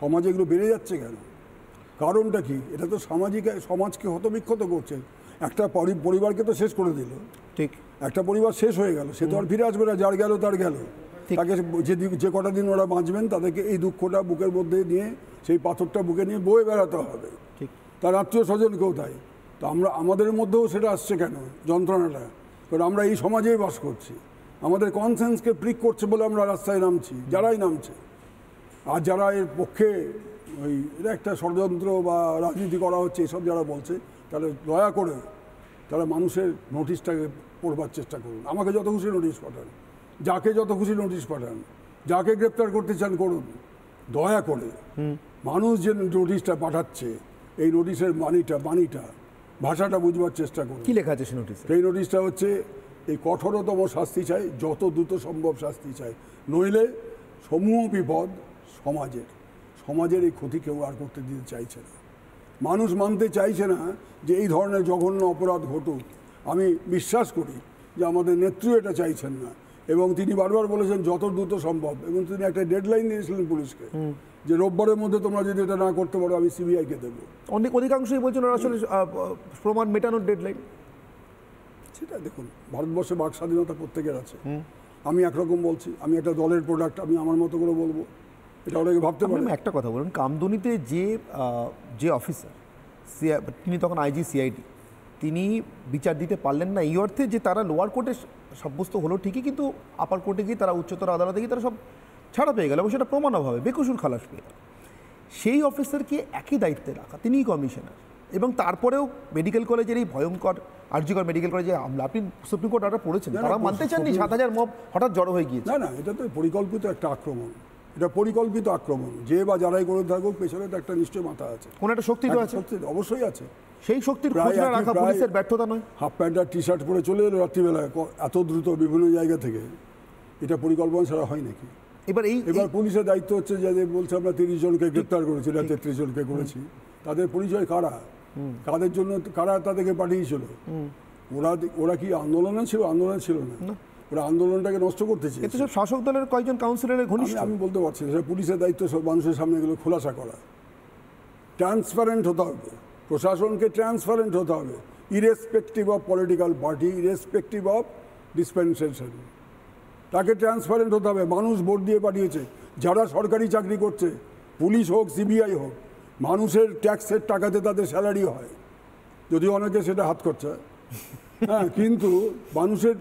সমাজে এগুলো বেড়ে যাচ্ছে কেন কারণটা কি এটা তো সামাজিক সমাজকে হতবিক্ষত করছে একটা পরিবারকে তো শেষ করে দিল ঠিক একটা পরিবার শেষ হয়ে গেল সে তো আর ফিরে আসবে না যার গেল তার গেল তাকে যে যে কটা দিন ওরা বাঁচবেন তাদেরকে এই দুঃখটা বুকের মধ্যে নিয়ে সেই পাথরটা বুকে নিয়ে বয়ে বেড়াতে হবে ঠিক তার আত্মীয় কেউ তাই তো আমরা আমাদের মধ্যেও সেটা আসছে কেন যন্ত্রণাটা কারণ আমরা এই সমাজেই বাস করছি আমাদের কনসেন্সকে প্রিক করছে বলে আমরা রাস্তায় নামছি যারাই নামছে আর যারা এর পক্ষে ওই এটা একটা ষড়যন্ত্র বা রাজনীতি করা হচ্ছে এসব যারা বলছে তাহলে দয়া করে তারা মানুষের নোটিশটাকে পড়বার চেষ্টা করুন আমাকে যত খুশি নোটিশ পাঠান যাকে যত খুশি নোটিশ পাঠান যাকে গ্রেপ্তার করতে চান করুন দয়া করে মানুষ যে নোটিশটা পাঠাচ্ছে এই নোটিশের মানিটা বাণীটা ভাষাটা বুঝবার চেষ্টা করুন কি লেখা আছে নোটিশ সেই নোটিশটা হচ্ছে এই কঠোরতম শাস্তি চাই যত দ্রুত সম্ভব শাস্তি চাই নইলে সমূহ বিপদ সমাজের সমাজের এই ক্ষতি কেউ আর করতে দিতে চাইছে না মানুষ মানতে চাইছে না যে এই ধরনের জঘন্য অপরাধ ঘটুক আমি বিশ্বাস করি যে আমাদের নেত্রী এটা চাইছেন না এবং তিনি বারবার বলেছেন যত দ্রুত সম্ভব এবং তিনি একটা ডেডলাইন দিয়েছিলেন পুলিশকে যে রোববারের মধ্যে তোমরা যদি এটা না করতে পারো আমি সিবিআইকে দেবো অনেক অধিকাংশই বলছেন আসলে প্রমাণ মেটানোর ডেডলাইন সেটা দেখুন ভারতবর্ষে বাক স্বাধীনতা প্রত্যেকের আছে আমি একরকম বলছি আমি একটা দলের প্রোডাক্ট আমি আমার মতো করে বলবো এটা অনেকে ভাবতে পারি একটা কথা বলুন কামদুনিতে যে যে অফিসার তিনি তখন আইজি সিআইডি তিনি বিচার দিতে পারলেন না এই অর্থে যে তারা লোয়ার কোর্টে সাব্যস্ত হলো ঠিকই কিন্তু আপার কোর্টে গিয়ে তারা উচ্চতর আদালতে গিয়ে তারা সব ছাড়া পেয়ে গেল এবং সেটা প্রমাণ অভাবে বেকসুর খালাস পেয়ে সেই অফিসারকে একই দায়িত্বে রাখা তিনিই কমিশনার এবং তারপরেও মেডিকেল কলেজের এই ভয়ঙ্কর আর্যিকর মেডিকেল কলেজে হামলা আপনি সুপ্রিম কোর্ট অর্ডার পড়েছেন তারা মানতে চাননি সাত হাজার মব হঠাৎ জড়ো হয়ে গিয়েছে না না এটা তো পরিকল্পিত একটা আক্রমণ এটা পরিকল্পিত আক্রমণ যে বা যারাই করে থাকুক পেছনে তো একটা নিশ্চয়ই মাথা আছে কোন একটা শক্তি তো আছে শক্তি অবশ্যই আছে সেই শক্তির খোঁজ রাখা পুলিশের ব্যর্থতা নয় হাফ প্যান্ট আর টি শার্ট পরে চলে এলো রাত্রিবেলায় এত দ্রুত বিভিন্ন জায়গা থেকে এটা পরিকল্পনা ছাড়া হয় নাকি এবার এই এবার পুলিশের দায়িত্ব হচ্ছে যে বলছে আমরা তিরিশ জনকে গ্রেপ্তার করেছি না তেত্রিশ জনকে করেছি তাদের পরিচয় কারা কাদের জন্য কারা তাদেরকে পাঠিয়েছিল ওরা ওরা কি আন্দোলনে ছিল আন্দোলনে ছিল না ওরা আন্দোলনটাকে নষ্ট করতে চেয়েছে সব শাসক দলের কয়েকজন কাউন্সিলরের ঘনিষ্ঠ আমি বলতে পারছি সেটা পুলিশের দায়িত্ব সব মানুষের সামনে এগুলো খোলাসা করা ট্রান্সপারেন্ট হতে হবে প্রশাসনকে ট্রান্সপারেন্ট হতে হবে irrespective of political party irrespective of dispensation তাকে ট্রান্সপারেন্ট হতে হবে মানুষ ভোট দিয়ে পাঠিয়েছে যারা সরকারি চাকরি করছে পুলিশ হোক সিবিআই হোক মানুষের ট্যাক্সের টাকাতে তাদের স্যালারি হয় যদি অনেকে সেটা হাত খরচা হ্যাঁ কিন্তু মানুষের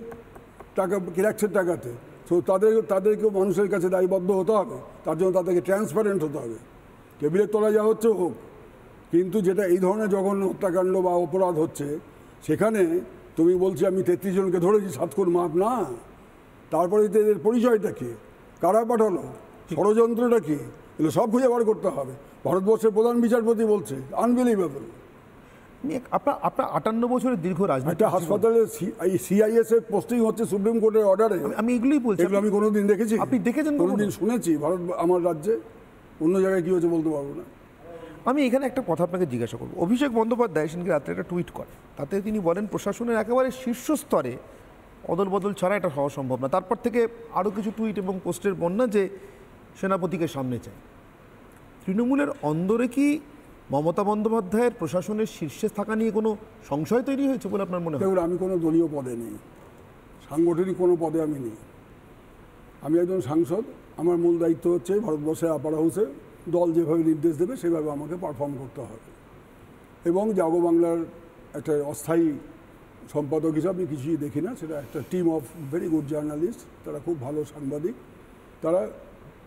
টাকা ট্যাক্সের টাকাতে তো তাদের তাদেরকেও মানুষের কাছে দায়বদ্ধ হতে হবে তার জন্য তাদেরকে ট্রান্সপারেন্ট হতে হবে টেবিলের তলায় যা হচ্ছে হোক কিন্তু যেটা এই ধরনের জঘন্য হত্যাকাণ্ড বা অপরাধ হচ্ছে সেখানে তুমি বলছি আমি তেত্রিশ জনকে ধরেছি সাতকোর মাপ না তারপরে এদের পরিচয়টা কী কারা পাঠালো ষড়যন্ত্রটা কী এগুলো সব খুঁজে বার করতে হবে ভারতবর্ষের প্রধান বিচারপতি বলছে আনবিলিভেবল আপনার আপনার আটান্ন বছরের দীর্ঘ রাজনীতি একটা হাসপাতালে এর পোস্টিং হচ্ছে সুপ্রিম কোর্টের অর্ডারে আমি এগুলোই বলছি এগুলো আমি কোনোদিন দেখেছি আপনি দেখেছেন কোনোদিন শুনেছি ভারত আমার রাজ্যে অন্য জায়গায় কী হয়েছে বলতে পারবো না আমি এখানে একটা কথা আপনাকে জিজ্ঞাসা করবো অভিষেক বন্দ্যোপাধ্যায় সেদিনকে রাত্রে একটা টুইট করে তাতে তিনি বলেন প্রশাসনের একেবারে শীর্ষস্তরে অদল বদল ছাড়া এটা হওয়া সম্ভব না তারপর থেকে আরও কিছু টুইট এবং পোস্টের বন্যা যে সেনাপতিকে সামনে চাই তৃণমূলের অন্দরে কি মমতা বন্দ্যোপাধ্যায়ের প্রশাসনের শীর্ষে থাকা নিয়ে কোনো সংশয় তৈরি হয়েছে বলে আপনার মনে হয় আমি কোনো দলীয় পদে নেই সাংগঠনিক কোনো পদে আমি নেই আমি একজন সাংসদ আমার মূল দায়িত্ব হচ্ছে ভারতবর্ষের আপার হাউসে দল যেভাবে নির্দেশ দেবে সেভাবে আমাকে পারফর্ম করতে হবে এবং জাগো বাংলার একটা অস্থায়ী সম্পাদক হিসাবে আমি কিছুই দেখি না সেটা একটা team of very good journalist তারা খুব ভালো সাংবাদিক তারা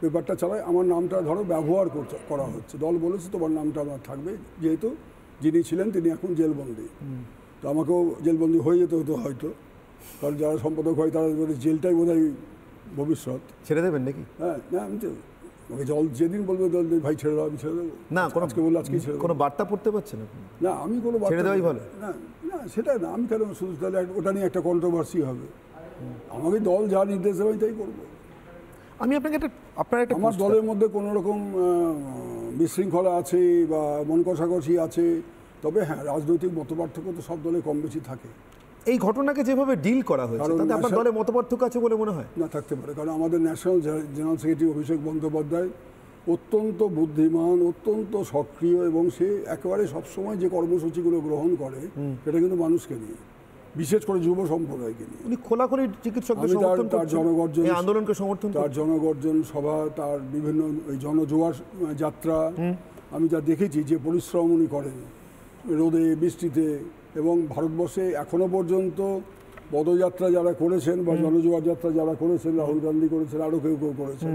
পেপারটা চালায় আমার নামটা ধরো ব্যবহার করছে করা হচ্ছে দল বলেছে তোমার নামটা আমার থাকবে যেহেতু যিনি ছিলেন তিনি এখন জেলবন্দি তো আমাকেও জেলবন্দি হয়ে যেতে হতো হয়তো কারণ যারা সম্পাদক হয় তারা মানে জেলটাই বোধ ভবিষ্যৎ ছেড়ে দেবেন নাকি হ্যাঁ না আমি তো আমাকে জল যেদিন বলবে জল ভাই ছেড়ে দাও আমি ছেড়ে দেবো না কোনো আজকে বললো আজকে ছেড়ে কোনো বার্তা পড়তে পারছেন না না আমি কোনো ছেড়ে দেওয়াই ভালো না না সেটা না আমি কেন শুধু তাহলে ওটা নিয়ে একটা কন্ট্রোভার্সি হবে আমাকে দল যা নির্দেশ দেবে তাই করবো আমি আপনাকে একটা আপনার একটা আমার দলের মধ্যে কোনো রকম বিশৃঙ্খলা আছে বা মন কষাকষি আছে তবে হ্যাঁ রাজনৈতিক মতপার্থক্য তো সব দলে কম বেশি থাকে এই ঘটনাকে যেভাবে ডিল করা হয়েছে তাতে আপনার দলে মতপার্থক্য আছে বলে মনে হয় না থাকতে পারে কারণ আমাদের national general secretary Abhishek Bandyopadhyay অত্যন্ত বুদ্ধিমান অত্যন্ত সক্রিয় এবং সে একেবারে সবসময় যে কর্মসূচিগুলো গ্রহণ করে সেটা কিন্তু মানুষকে নিয়ে বিশেষ করে যুব সম্প্রদায়কে নিয়ে উনি খোলাখুলি চিকিৎসকদের সমর্থন তার জনগর্জন আন্দোলনকে সমর্থন তার জনগর্জন সভা তার বিভিন্ন ওই জনজোয়ার যাত্রা আমি যা দেখেছি যে পরিশ্রম উনি করেন রোদে বৃষ্টিতে এবং ভারতবর্ষে এখনো পর্যন্ত পদযাত্রা যারা করেছেন বা জনজোয়ার যাত্রা যারা করেছেন রাহুল গান্ধী করেছেন আরও কেউ কেউ করেছেন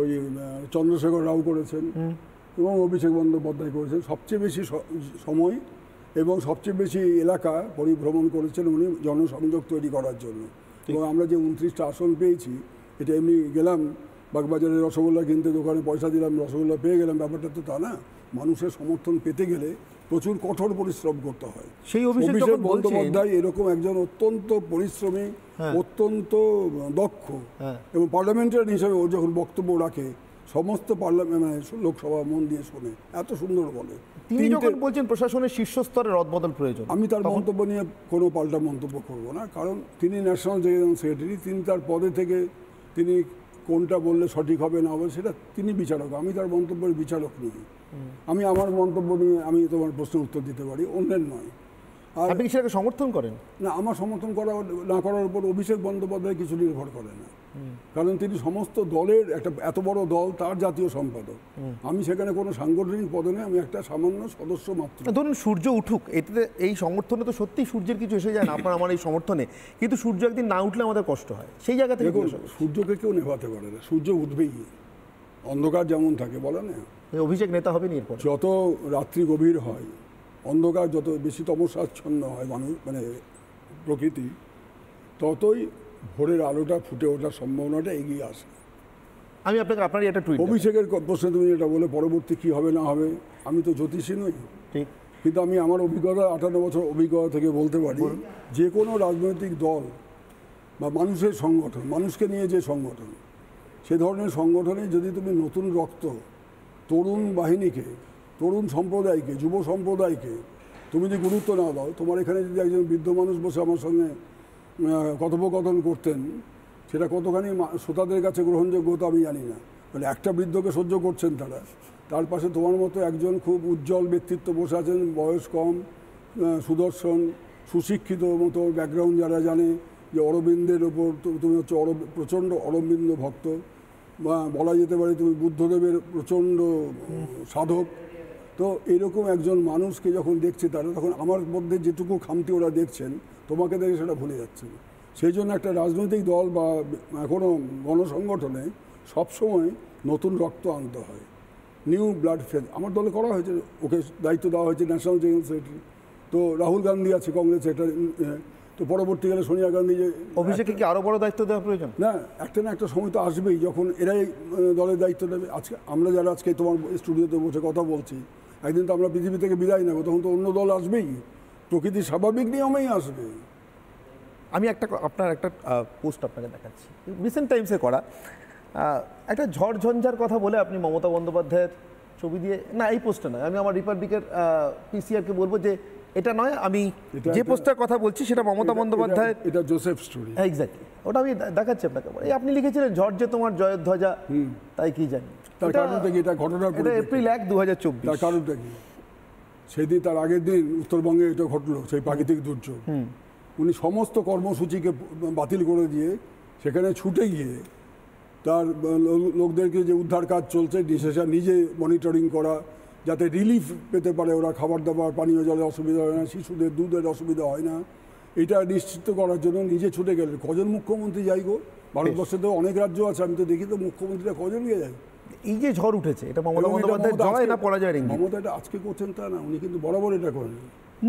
ওই চন্দ্রশেখর রাও করেছেন এবং অভিষেক বন্দ্যোপাধ্যায় করেছেন সবচেয়ে বেশি সময় এবং সবচেয়ে বেশি এলাকা পরিভ্রমণ করেছেন উনি জনসংযোগ তৈরি করার জন্য এবং আমরা যে উনত্রিশটা আসন পেয়েছি এটা এমনি গেলাম বাগবাজারে রসগোল্লা কিনতে দোকানে পয়সা দিলাম রসগোল্লা পেয়ে গেলাম ব্যাপারটা তো তা না মানুষের সমর্থন পেতে গেলে প্রচুর কঠোর পরিশ্রম করতে হয় সেই অভিষেক বন্দ্যোপাধ্যায় এরকম একজন অত্যন্ত পরিশ্রমী হ্যাঁ। অত্যন্ত দক্ষ হ্যাঁ। এবং পার্লামেন্টারিয়ান হিসেবে ও যখন বক্তব্য রাখে সমস্ত পার্লামেন্ট মানে লোকসভা মন দিয়ে শোনে এত সুন্দর বলে তিনি যখন বলছেন প্রশাসনের শীর্ষ স্তরে রদবদল প্রয়োজন আমি তার মন্তব্য নিয়ে কোনো পাল্টা মন্তব্য করব না কারণ তিনি ন্যাশনাল জেনারেল সেক্রেটারি তিনি তার পদে থেকে তিনি কোনটা বললে সঠিক হবে না হবে সেটা তিনি বিচারক আমি তার মন্তব্যের বিচারক নিয়ে আমি আমার মন্তব্য নিয়ে আমি তোমার প্রশ্নের উত্তর দিতে পারি অন্যের নয় আপনি সেটাকে সমর্থন করেন না আমার সমর্থন করা না করার উপর অভিষেক বন্দ্যোপাধ্যায় কিছু নির্ভর করে না কারণ তিনি সমস্ত দলের একটা এত বড় দল তার জাতীয় সম্পাদক আমি সেখানে কোনো সাংগঠনিক পদে নেই আমি একটা সামান্য সদস্য মাত্র ধরুন সূর্য উঠুক এতে এই সমর্থনে তো সত্যি সূর্যের কিছু এসে যায় না আপনার আমার এই সমর্থনে কিন্তু সূর্য একদিন না উঠলে আমাদের কষ্ট হয় সেই জায়গা থেকে সূর্যকে কেউ নেভাতে পারে না সূর্য উঠবেই অন্ধকার যেমন থাকে বলে না অভিষেক নেতা হবে এরপর যত রাত্রি গভীর হয় অন্ধকার যত বেশি তমসাচ্ছন্ন হয় মানুষ মানে প্রকৃতি ততই ভোরের আলোটা ফুটে ওঠার সম্ভাবনাটা এগিয়ে আসে আমি আপনাকে আপনার একটা টুইট অভিষেকের প্রশ্নে তুমি যেটা বলে পরবর্তী কী হবে না হবে আমি তো জ্যোতিষী নই ঠিক কিন্তু আমি আমার অভিজ্ঞতা আঠারো বছর অভিজ্ঞতা থেকে বলতে পারি যে কোনো রাজনৈতিক দল বা মানুষের সংগঠন মানুষকে নিয়ে যে সংগঠন সে ধরনের সংগঠনে যদি তুমি নতুন রক্ত তরুণ বাহিনীকে তরুণ সম্প্রদায়কে যুব সম্প্রদায়কে তুমি যদি গুরুত্ব না দাও তোমার এখানে যদি একজন বৃদ্ধ মানুষ বসে আমার সঙ্গে কথোপকথন করতেন সেটা কতখানি শ্রোতাদের কাছে গ্রহণযোগ্যতা আমি জানি না বলে একটা বৃদ্ধকে সহ্য করছেন তারা তার পাশে তোমার মতো একজন খুব উজ্জ্বল ব্যক্তিত্ব বসে আছেন বয়স কম সুদর্শন সুশিক্ষিত মতো ব্যাকগ্রাউন্ড যারা জানে যে অরবিন্দের ওপর তুমি হচ্ছে অর প্রচণ্ড অরবিন্দ ভক্ত বা বলা যেতে পারে তুমি বুদ্ধদেবের প্রচণ্ড সাধক তো এরকম একজন মানুষকে যখন দেখছে তারা তখন আমার মধ্যে যেটুকু খামতি ওরা দেখছেন তোমাকে দেখে সেটা ভুলে যাচ্ছে সেই জন্য একটা রাজনৈতিক দল বা কোনো গণসংগঠনে সবসময় নতুন রক্ত আনতে হয় নিউ ব্লাড ফেজ আমার দলে করা হয়েছে ওকে দায়িত্ব দেওয়া হয়েছে ন্যাশনাল জেনারেল সেক্রেটারি তো রাহুল গান্ধী আছে কংগ্রেস সেক্রেটারি তো পরবর্তীকালে সোনিয়া গান্ধী যে অভিষেকে কি আরও বড় দায়িত্ব দেওয়া প্রয়োজন না একটা না একটা সময় তো আসবেই যখন এরাই দলের দায়িত্ব দেবে আজকে আমরা যারা আজকে তোমার স্টুডিওতে বসে কথা বলছি একদিন তো আমরা পৃথিবী থেকে বিদায় নেবো তখন তো অন্য দল আসবেই প্রকৃতি স্বাভাবিক নিয়মেই আসবে আমি একটা আপনার একটা পোস্ট আপনাকে দেখাচ্ছি রিসেন্ট টাইমসে করা একটা ঝড়ঝঞ্ঝার কথা বলে আপনি মমতা বন্দ্যোপাধ্যায়ের ছবি দিয়ে না এই পোস্টটা নয় আমি আমার রিপাবলিকের পিসিআরকে বলবো যে এটা নয় আমি যে পোস্টার কথা বলছি সেটা মমতা বন্দ্যোপাধ্যায় এটা জোসেফ স্টোরি এক্স্যাক্টলি ওটা আমি দেখাচ্ছি আপনাকে এই আপনি লিখেছিলেন ঝড় যে তোমার জয়ধ্বজা তাই কি জানি তার কারণটা কি এটা ঘটনা এটা এপ্রিল এক দু হাজার চব্বিশ তার কারণটা কি সেদিন তার আগের দিন উত্তরবঙ্গে এটা ঘটলো সেই প্রাকৃতিক দুর্যোগ উনি সমস্ত কর্মসূচিকে বাতিল করে দিয়ে সেখানে ছুটে গিয়ে তার লোকদেরকে যে উদ্ধার কাজ চলছে ডিসেশন নিজে মনিটরিং করা যাতে রিলিফ পেতে পারে ওরা খাবার দাবার পানীয় জলের অসুবিধা হয় না শিশুদের দুধের অসুবিধা হয় না এটা নিশ্চিত করার জন্য নিজে ছুটে গেলেন কজন মুখ্যমন্ত্রী যাই গো ভারতবর্ষে তো অনেক রাজ্য আছে আমি তো দেখি তো মুখ্যমন্ত্রীরা কজন গিয়ে যায় এই যে ঝড় উঠেছে এটা মমতা বন্দ্যোপাধ্যায় জয় না পরাজয়ের ইঙ্গিত মমতা এটা আজকে করছেন তা না উনি কিন্তু বরাবর এটা করেন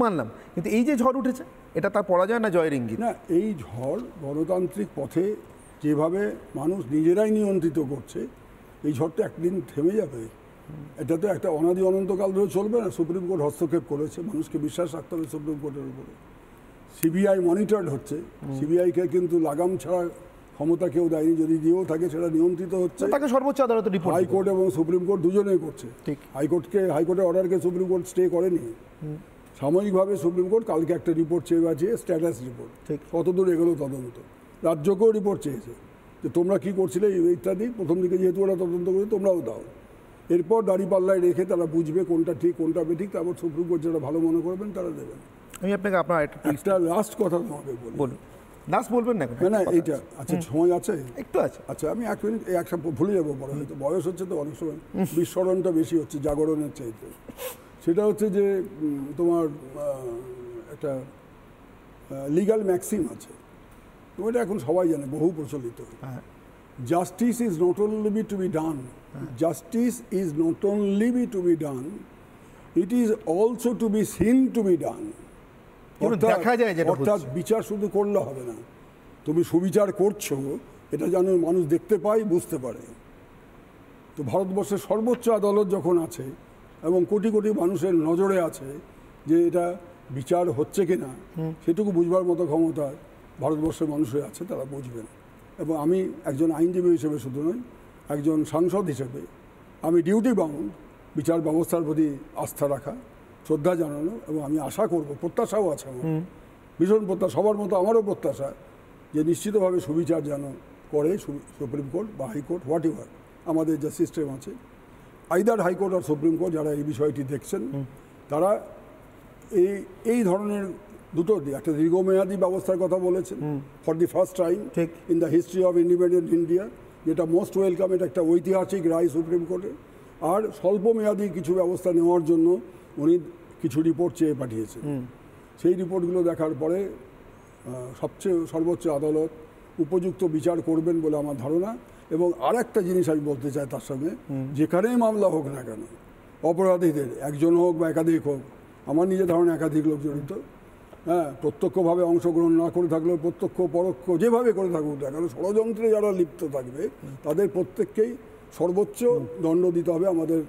মানলাম কিন্তু এই যে ঝড় উঠেছে এটা তার পরাজয় না জয়ের ইঙ্গিত না এই ঝড় গণতান্ত্রিক পথে যেভাবে মানুষ নিজেরাই নিয়ন্ত্রিত করছে এই ঝড়টা একদিন থেমে যাবে এটা তো একটা অনাদি অনন্তকাল ধরে চলবে না সুপ্রিম কোর্ট হস্তক্ষেপ করেছে মানুষকে বিশ্বাস রাখতে হবে সুপ্রিম কোর্টের উপরে সিবিআই মনিটর্ড হচ্ছে সিবিআইকে কিন্তু লাগাম ছাড়া ক্ষমতা কেউ দেয়নি যদি দিয়েও থাকে সেটা নিয়ন্ত্রিত হচ্ছে তাকে সর্বোচ্চ আদালতে রিপোর্ট হাইকোর্ট এবং সুপ্রিম কোর্ট দুজনেই করছে ঠিক হাইকোর্টকে হাইকোর্টের অর্ডারকে সুপ্রিম কোর্ট স্টে করেনি সাময়িকভাবে সুপ্রিম কোর্ট কালকে একটা রিপোর্ট চেয়ে আছে স্ট্যাটাস রিপোর্ট ঠিক কতদূর এগোলো তদন্ত রাজ্যকেও রিপোর্ট চেয়েছে যে তোমরা কী করছিলে ইত্যাদি প্রথম দিকে যেহেতু ওরা তদন্ত করে তোমরাও দাও এরপর দাঁড়িপাল্লায় রেখে তারা বুঝবে কোনটা ঠিক কোনটা বেঠিক তারপর সুপ্রিম কোর্ট যারা ভালো মনে করবেন তারা দেবেন আমি আপনাকে আপনার একটা লাস্ট কথা তোমাকে বলি নাচ বলবেন না না না এইটা আচ্ছা সময় আছে একটু আছে আচ্ছা আমি এক মিনিট এক সপ্তাহ ভুলে যাবো বড় হয়তো বয়স হচ্ছে তো অনেক সময় বিস্মরণটা বেশি হচ্ছে জাগরণের চাইতে সেটা হচ্ছে যে তোমার একটা লিগাল ম্যাক্সিম আছে তো এটা এখন সবাই জানে বহু প্রচলিত justice is not only to be done justice is not only be to be done it is also to be seen to be done দেখা যায় অর্থাৎ বিচার শুধু করলে হবে না তুমি সুবিচার করছো এটা যেন মানুষ দেখতে পায় বুঝতে পারে তো ভারতবর্ষের সর্বোচ্চ আদালত যখন আছে এবং কোটি কোটি মানুষের নজরে আছে যে এটা বিচার হচ্ছে কি না সেটুকু বুঝবার মতো ক্ষমতা ভারতবর্ষের মানুষের আছে তারা বুঝবেন এবং আমি একজন আইনজীবী হিসেবে শুধু নয় একজন সাংসদ হিসেবে আমি ডিউটি বাউন্ড বিচার ব্যবস্থার প্রতি আস্থা রাখা শ্রদ্ধা জানানো এবং আমি আশা করব প্রত্যাশাও আছে আমার ভীষণ প্রত্যাশা সবার মতো আমারও প্রত্যাশা যে নিশ্চিতভাবে সুবিচার যেন করে সুপ্রিম কোর্ট বা হাইকোর্ট হোয়াট ইভার আমাদের যে সিস্টেম আছে আইদার হাইকোর্ট আর সুপ্রিম কোর্ট যারা এই বিষয়টি দেখছেন তারা এই এই ধরনের দুটো একটা দীর্ঘমেয়াদী ব্যবস্থার কথা বলেছেন for the first time in the history of independent India যেটা মোস্ট ওয়েলকাম এটা একটা ঐতিহাসিক রায় সুপ্রিম কোর্টে আর স্বল্পমেয়াদী কিছু ব্যবস্থা নেওয়ার জন্য উনি কিছু রিপোর্ট চেয়ে পাঠিয়েছে সেই রিপোর্টগুলো দেখার পরে সবচেয়ে সর্বোচ্চ আদালত উপযুক্ত বিচার করবেন বলে আমার ধারণা এবং আর একটা জিনিস আমি বলতে চাই তার সঙ্গে যেখানেই মামলা হোক না কেন অপরাধীদের একজন হোক বা একাধিক হোক আমার নিজের ধারণা একাধিক লোক জড়িত হ্যাঁ প্রত্যক্ষভাবে অংশগ্রহণ না করে থাকলেও প্রত্যক্ষ পরোক্ষ যেভাবে করে থাকুক না কেন ষড়যন্ত্রে যারা লিপ্ত থাকবে তাদের প্রত্যেককেই সর্বোচ্চ দণ্ড দিতে হবে আমাদের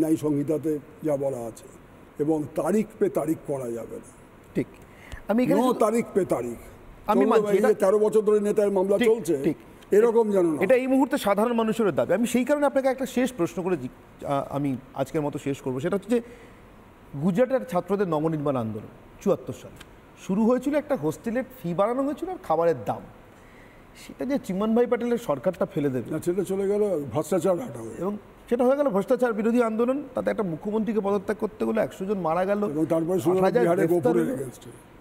ন্যায় সংহিতাতে যা বলা আছে এবং তারিখ পে তারিখ করা যাবে না ঠিক আমি তারিখ পে তারিখ আমি তেরো বছর ধরে নেতার মামলা চলছে ঠিক এরকম যেন এটা এই মুহূর্তে সাধারণ মানুষের দাবি আমি সেই কারণে আপনাকে একটা শেষ প্রশ্ন করে আমি আজকের মতো শেষ করব সেটা হচ্ছে যে গুজরাটের ছাত্রদের নবনির্মাণ আন্দোলন চুয়াত্তর সাল শুরু হয়েছিল একটা হোস্টেলের ফি বাড়ানো হয়েছিল আর খাবারের দাম সেটা যে চিমন ভাই প্যাটেলের সরকারটা ফেলে দেবে সেটা চলে গেল ভ্রষ্টাচার এবং সেটা হয়ে গেল ভ্রষ্টাচার বিরোধী আন্দোলন তাতে একটা মুখ্যমন্ত্রীকে পদত্যাগ করতে গেলে একশো জন মারা গেল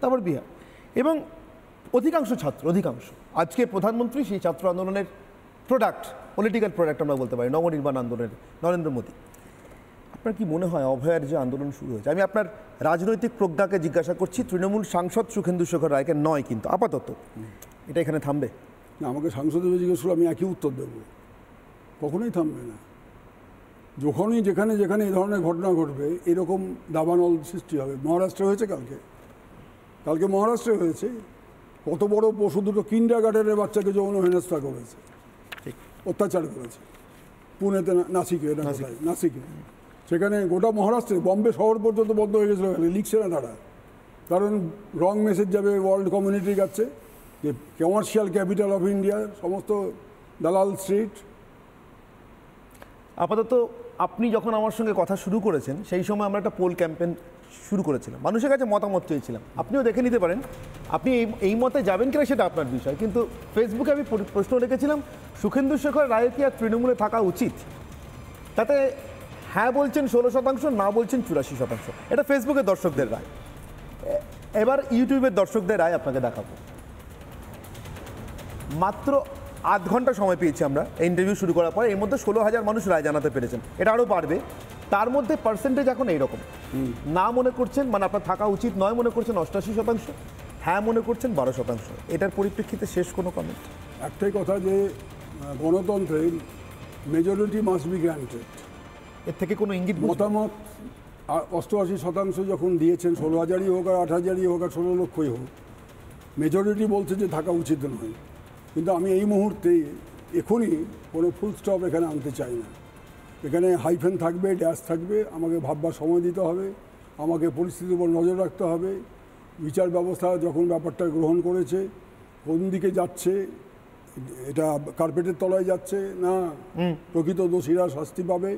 তারপর বিহার এবং অধিকাংশ ছাত্র অধিকাংশ আজকে প্রধানমন্ত্রী সেই ছাত্র আন্দোলনের প্রোডাক্ট পলিটিক্যাল প্রোডাক্ট আমরা বলতে পারি নবনির্মাণ আন্দোলনের নরেন্দ্র মোদী আপনার কি মনে হয় অভয়ের যে আন্দোলন শুরু হয়েছে আমি আপনার রাজনৈতিক প্রজ্ঞাকে জিজ্ঞাসা করছি তৃণমূল সাংসদ সুখেন্দু শেখর রায়কে নয় কিন্তু আপাতত এটা এখানে থামবে না আমাকে সাংসদ জিজ্ঞেস করলে আমি একই উত্তর দেবো কখনোই থামবে না যখনই যেখানে যেখানে এই ধরনের ঘটনা ঘটবে এরকম দাবানল সৃষ্টি হবে মহারাষ্ট্রে হয়েছে কালকে কালকে মহারাষ্ট্রে হয়েছে কত বড় পশু দুটো কিন্ডার গার্ডেনের বাচ্চাকে যৌন হেনস্থা করেছে অত্যাচার করেছে পুনেতে নাসিকে নাসিকে সেখানে গোটা মহারাষ্ট্রে বম্বে শহর পর্যন্ত বন্ধ হয়ে গেছিলো লিখছে না তারা কারণ রং মেসেজ যাবে ওয়ার্ল্ড কমিউনিটির কাছে যে কমার্শিয়াল ক্যাপিটাল অফ ইন্ডিয়া সমস্ত দালাল স্ট্রিট আপাতত আপনি যখন আমার সঙ্গে কথা শুরু করেছেন সেই সময় আমরা একটা পোল ক্যাম্পেন শুরু করেছিলাম মানুষের কাছে মতামত চেয়েছিলাম আপনিও দেখে নিতে পারেন আপনি এই এই মতে যাবেন কিনা সেটা আপনার বিষয় কিন্তু ফেসবুকে আমি প্রশ্ন রেখেছিলাম সুখেন্দু শেখর রায়ের কি আর তৃণমূলে থাকা উচিত তাতে হ্যাঁ বলছেন ষোলো শতাংশ না বলছেন চুরাশি শতাংশ এটা ফেসবুকের দর্শকদের রায় এবার ইউটিউবের দর্শকদের রায় আপনাকে দেখাবো মাত্র আধ ঘন্টা সময় পেয়েছি আমরা ইন্টারভিউ শুরু করার পরে এর মধ্যে ষোলো হাজার মানুষ রায় জানাতে পেরেছেন এটা আরও বাড়বে তার মধ্যে পার্সেন্টেজ এখন এইরকম না মনে করছেন মানে আপনার থাকা উচিত নয় মনে করছেন অষ্টাশি শতাংশ হ্যাঁ মনে করছেন বারো শতাংশ এটার পরিপ্রেক্ষিতে শেষ কোনো কমেন্ট একটাই কথা যে গণতন্ত্রে মেজরিটি মাস্ট বি গ্রান্টেড এর থেকে কোনো ইঙ্গিত মতামত অষ্টআশি শতাংশ যখন দিয়েছেন ষোলো হাজারই হোক আর আট হাজারই হোক আর ষোলো লক্ষই হোক মেজরিটি বলছে যে থাকা উচিত নয় কিন্তু আমি এই মুহূর্তে এখনই কোনো ফুল স্টপ এখানে আনতে চাই না এখানে হাইফেন থাকবে ড্যাশ থাকবে আমাকে ভাববার সময় দিতে হবে আমাকে পরিস্থিতির উপর নজর রাখতে হবে বিচার ব্যবস্থা যখন ব্যাপারটা গ্রহণ করেছে কোন দিকে যাচ্ছে এটা কার্পেটের তলায় যাচ্ছে না প্রকৃত দোষীরা শাস্তি পাবে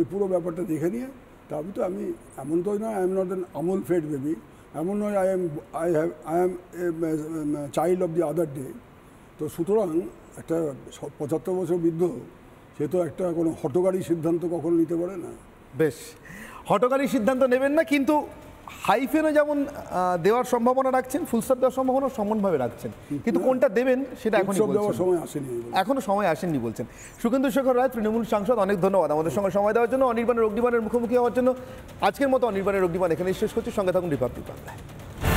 এই পুরো ব্যাপারটা দেখে নিয়ে তবে তো আমি এমন তো নয় আই এম নট অ্যান আমল ফেড বেবি এমন নয় I am I have I am child of the other day তো সুতরাং একটা পঁচাত্তর বছর বৃদ্ধ সে তো একটা কোনো হটকারী সিদ্ধান্ত কখনো নিতে পারে না বেশ হটকারী সিদ্ধান্ত নেবেন না কিন্তু হাইফেনও যেমন দেওয়ার সম্ভাবনা রাখছেন ফুলস্টপ দেওয়ার সম্ভাবনা সমানভাবে রাখছেন কিন্তু কোনটা দেবেন সেটা এখন সময় আসেনি এখনও সময় আসেননি বলছেন সুকেন্দ্র শেখর রায় তৃণমূল সাংসদ অনেক ধন্যবাদ আমাদের সঙ্গে সময় দেওয়ার জন্য অনির্বাণের অগ্নিবাণের মুখোমুখি হওয়ার জন্য আজকের মতো অনির্বাণের অগ্নিবাণ এখানে শেষ করছি সঙ্গে থাকুন রিপাবলিক বাংলায়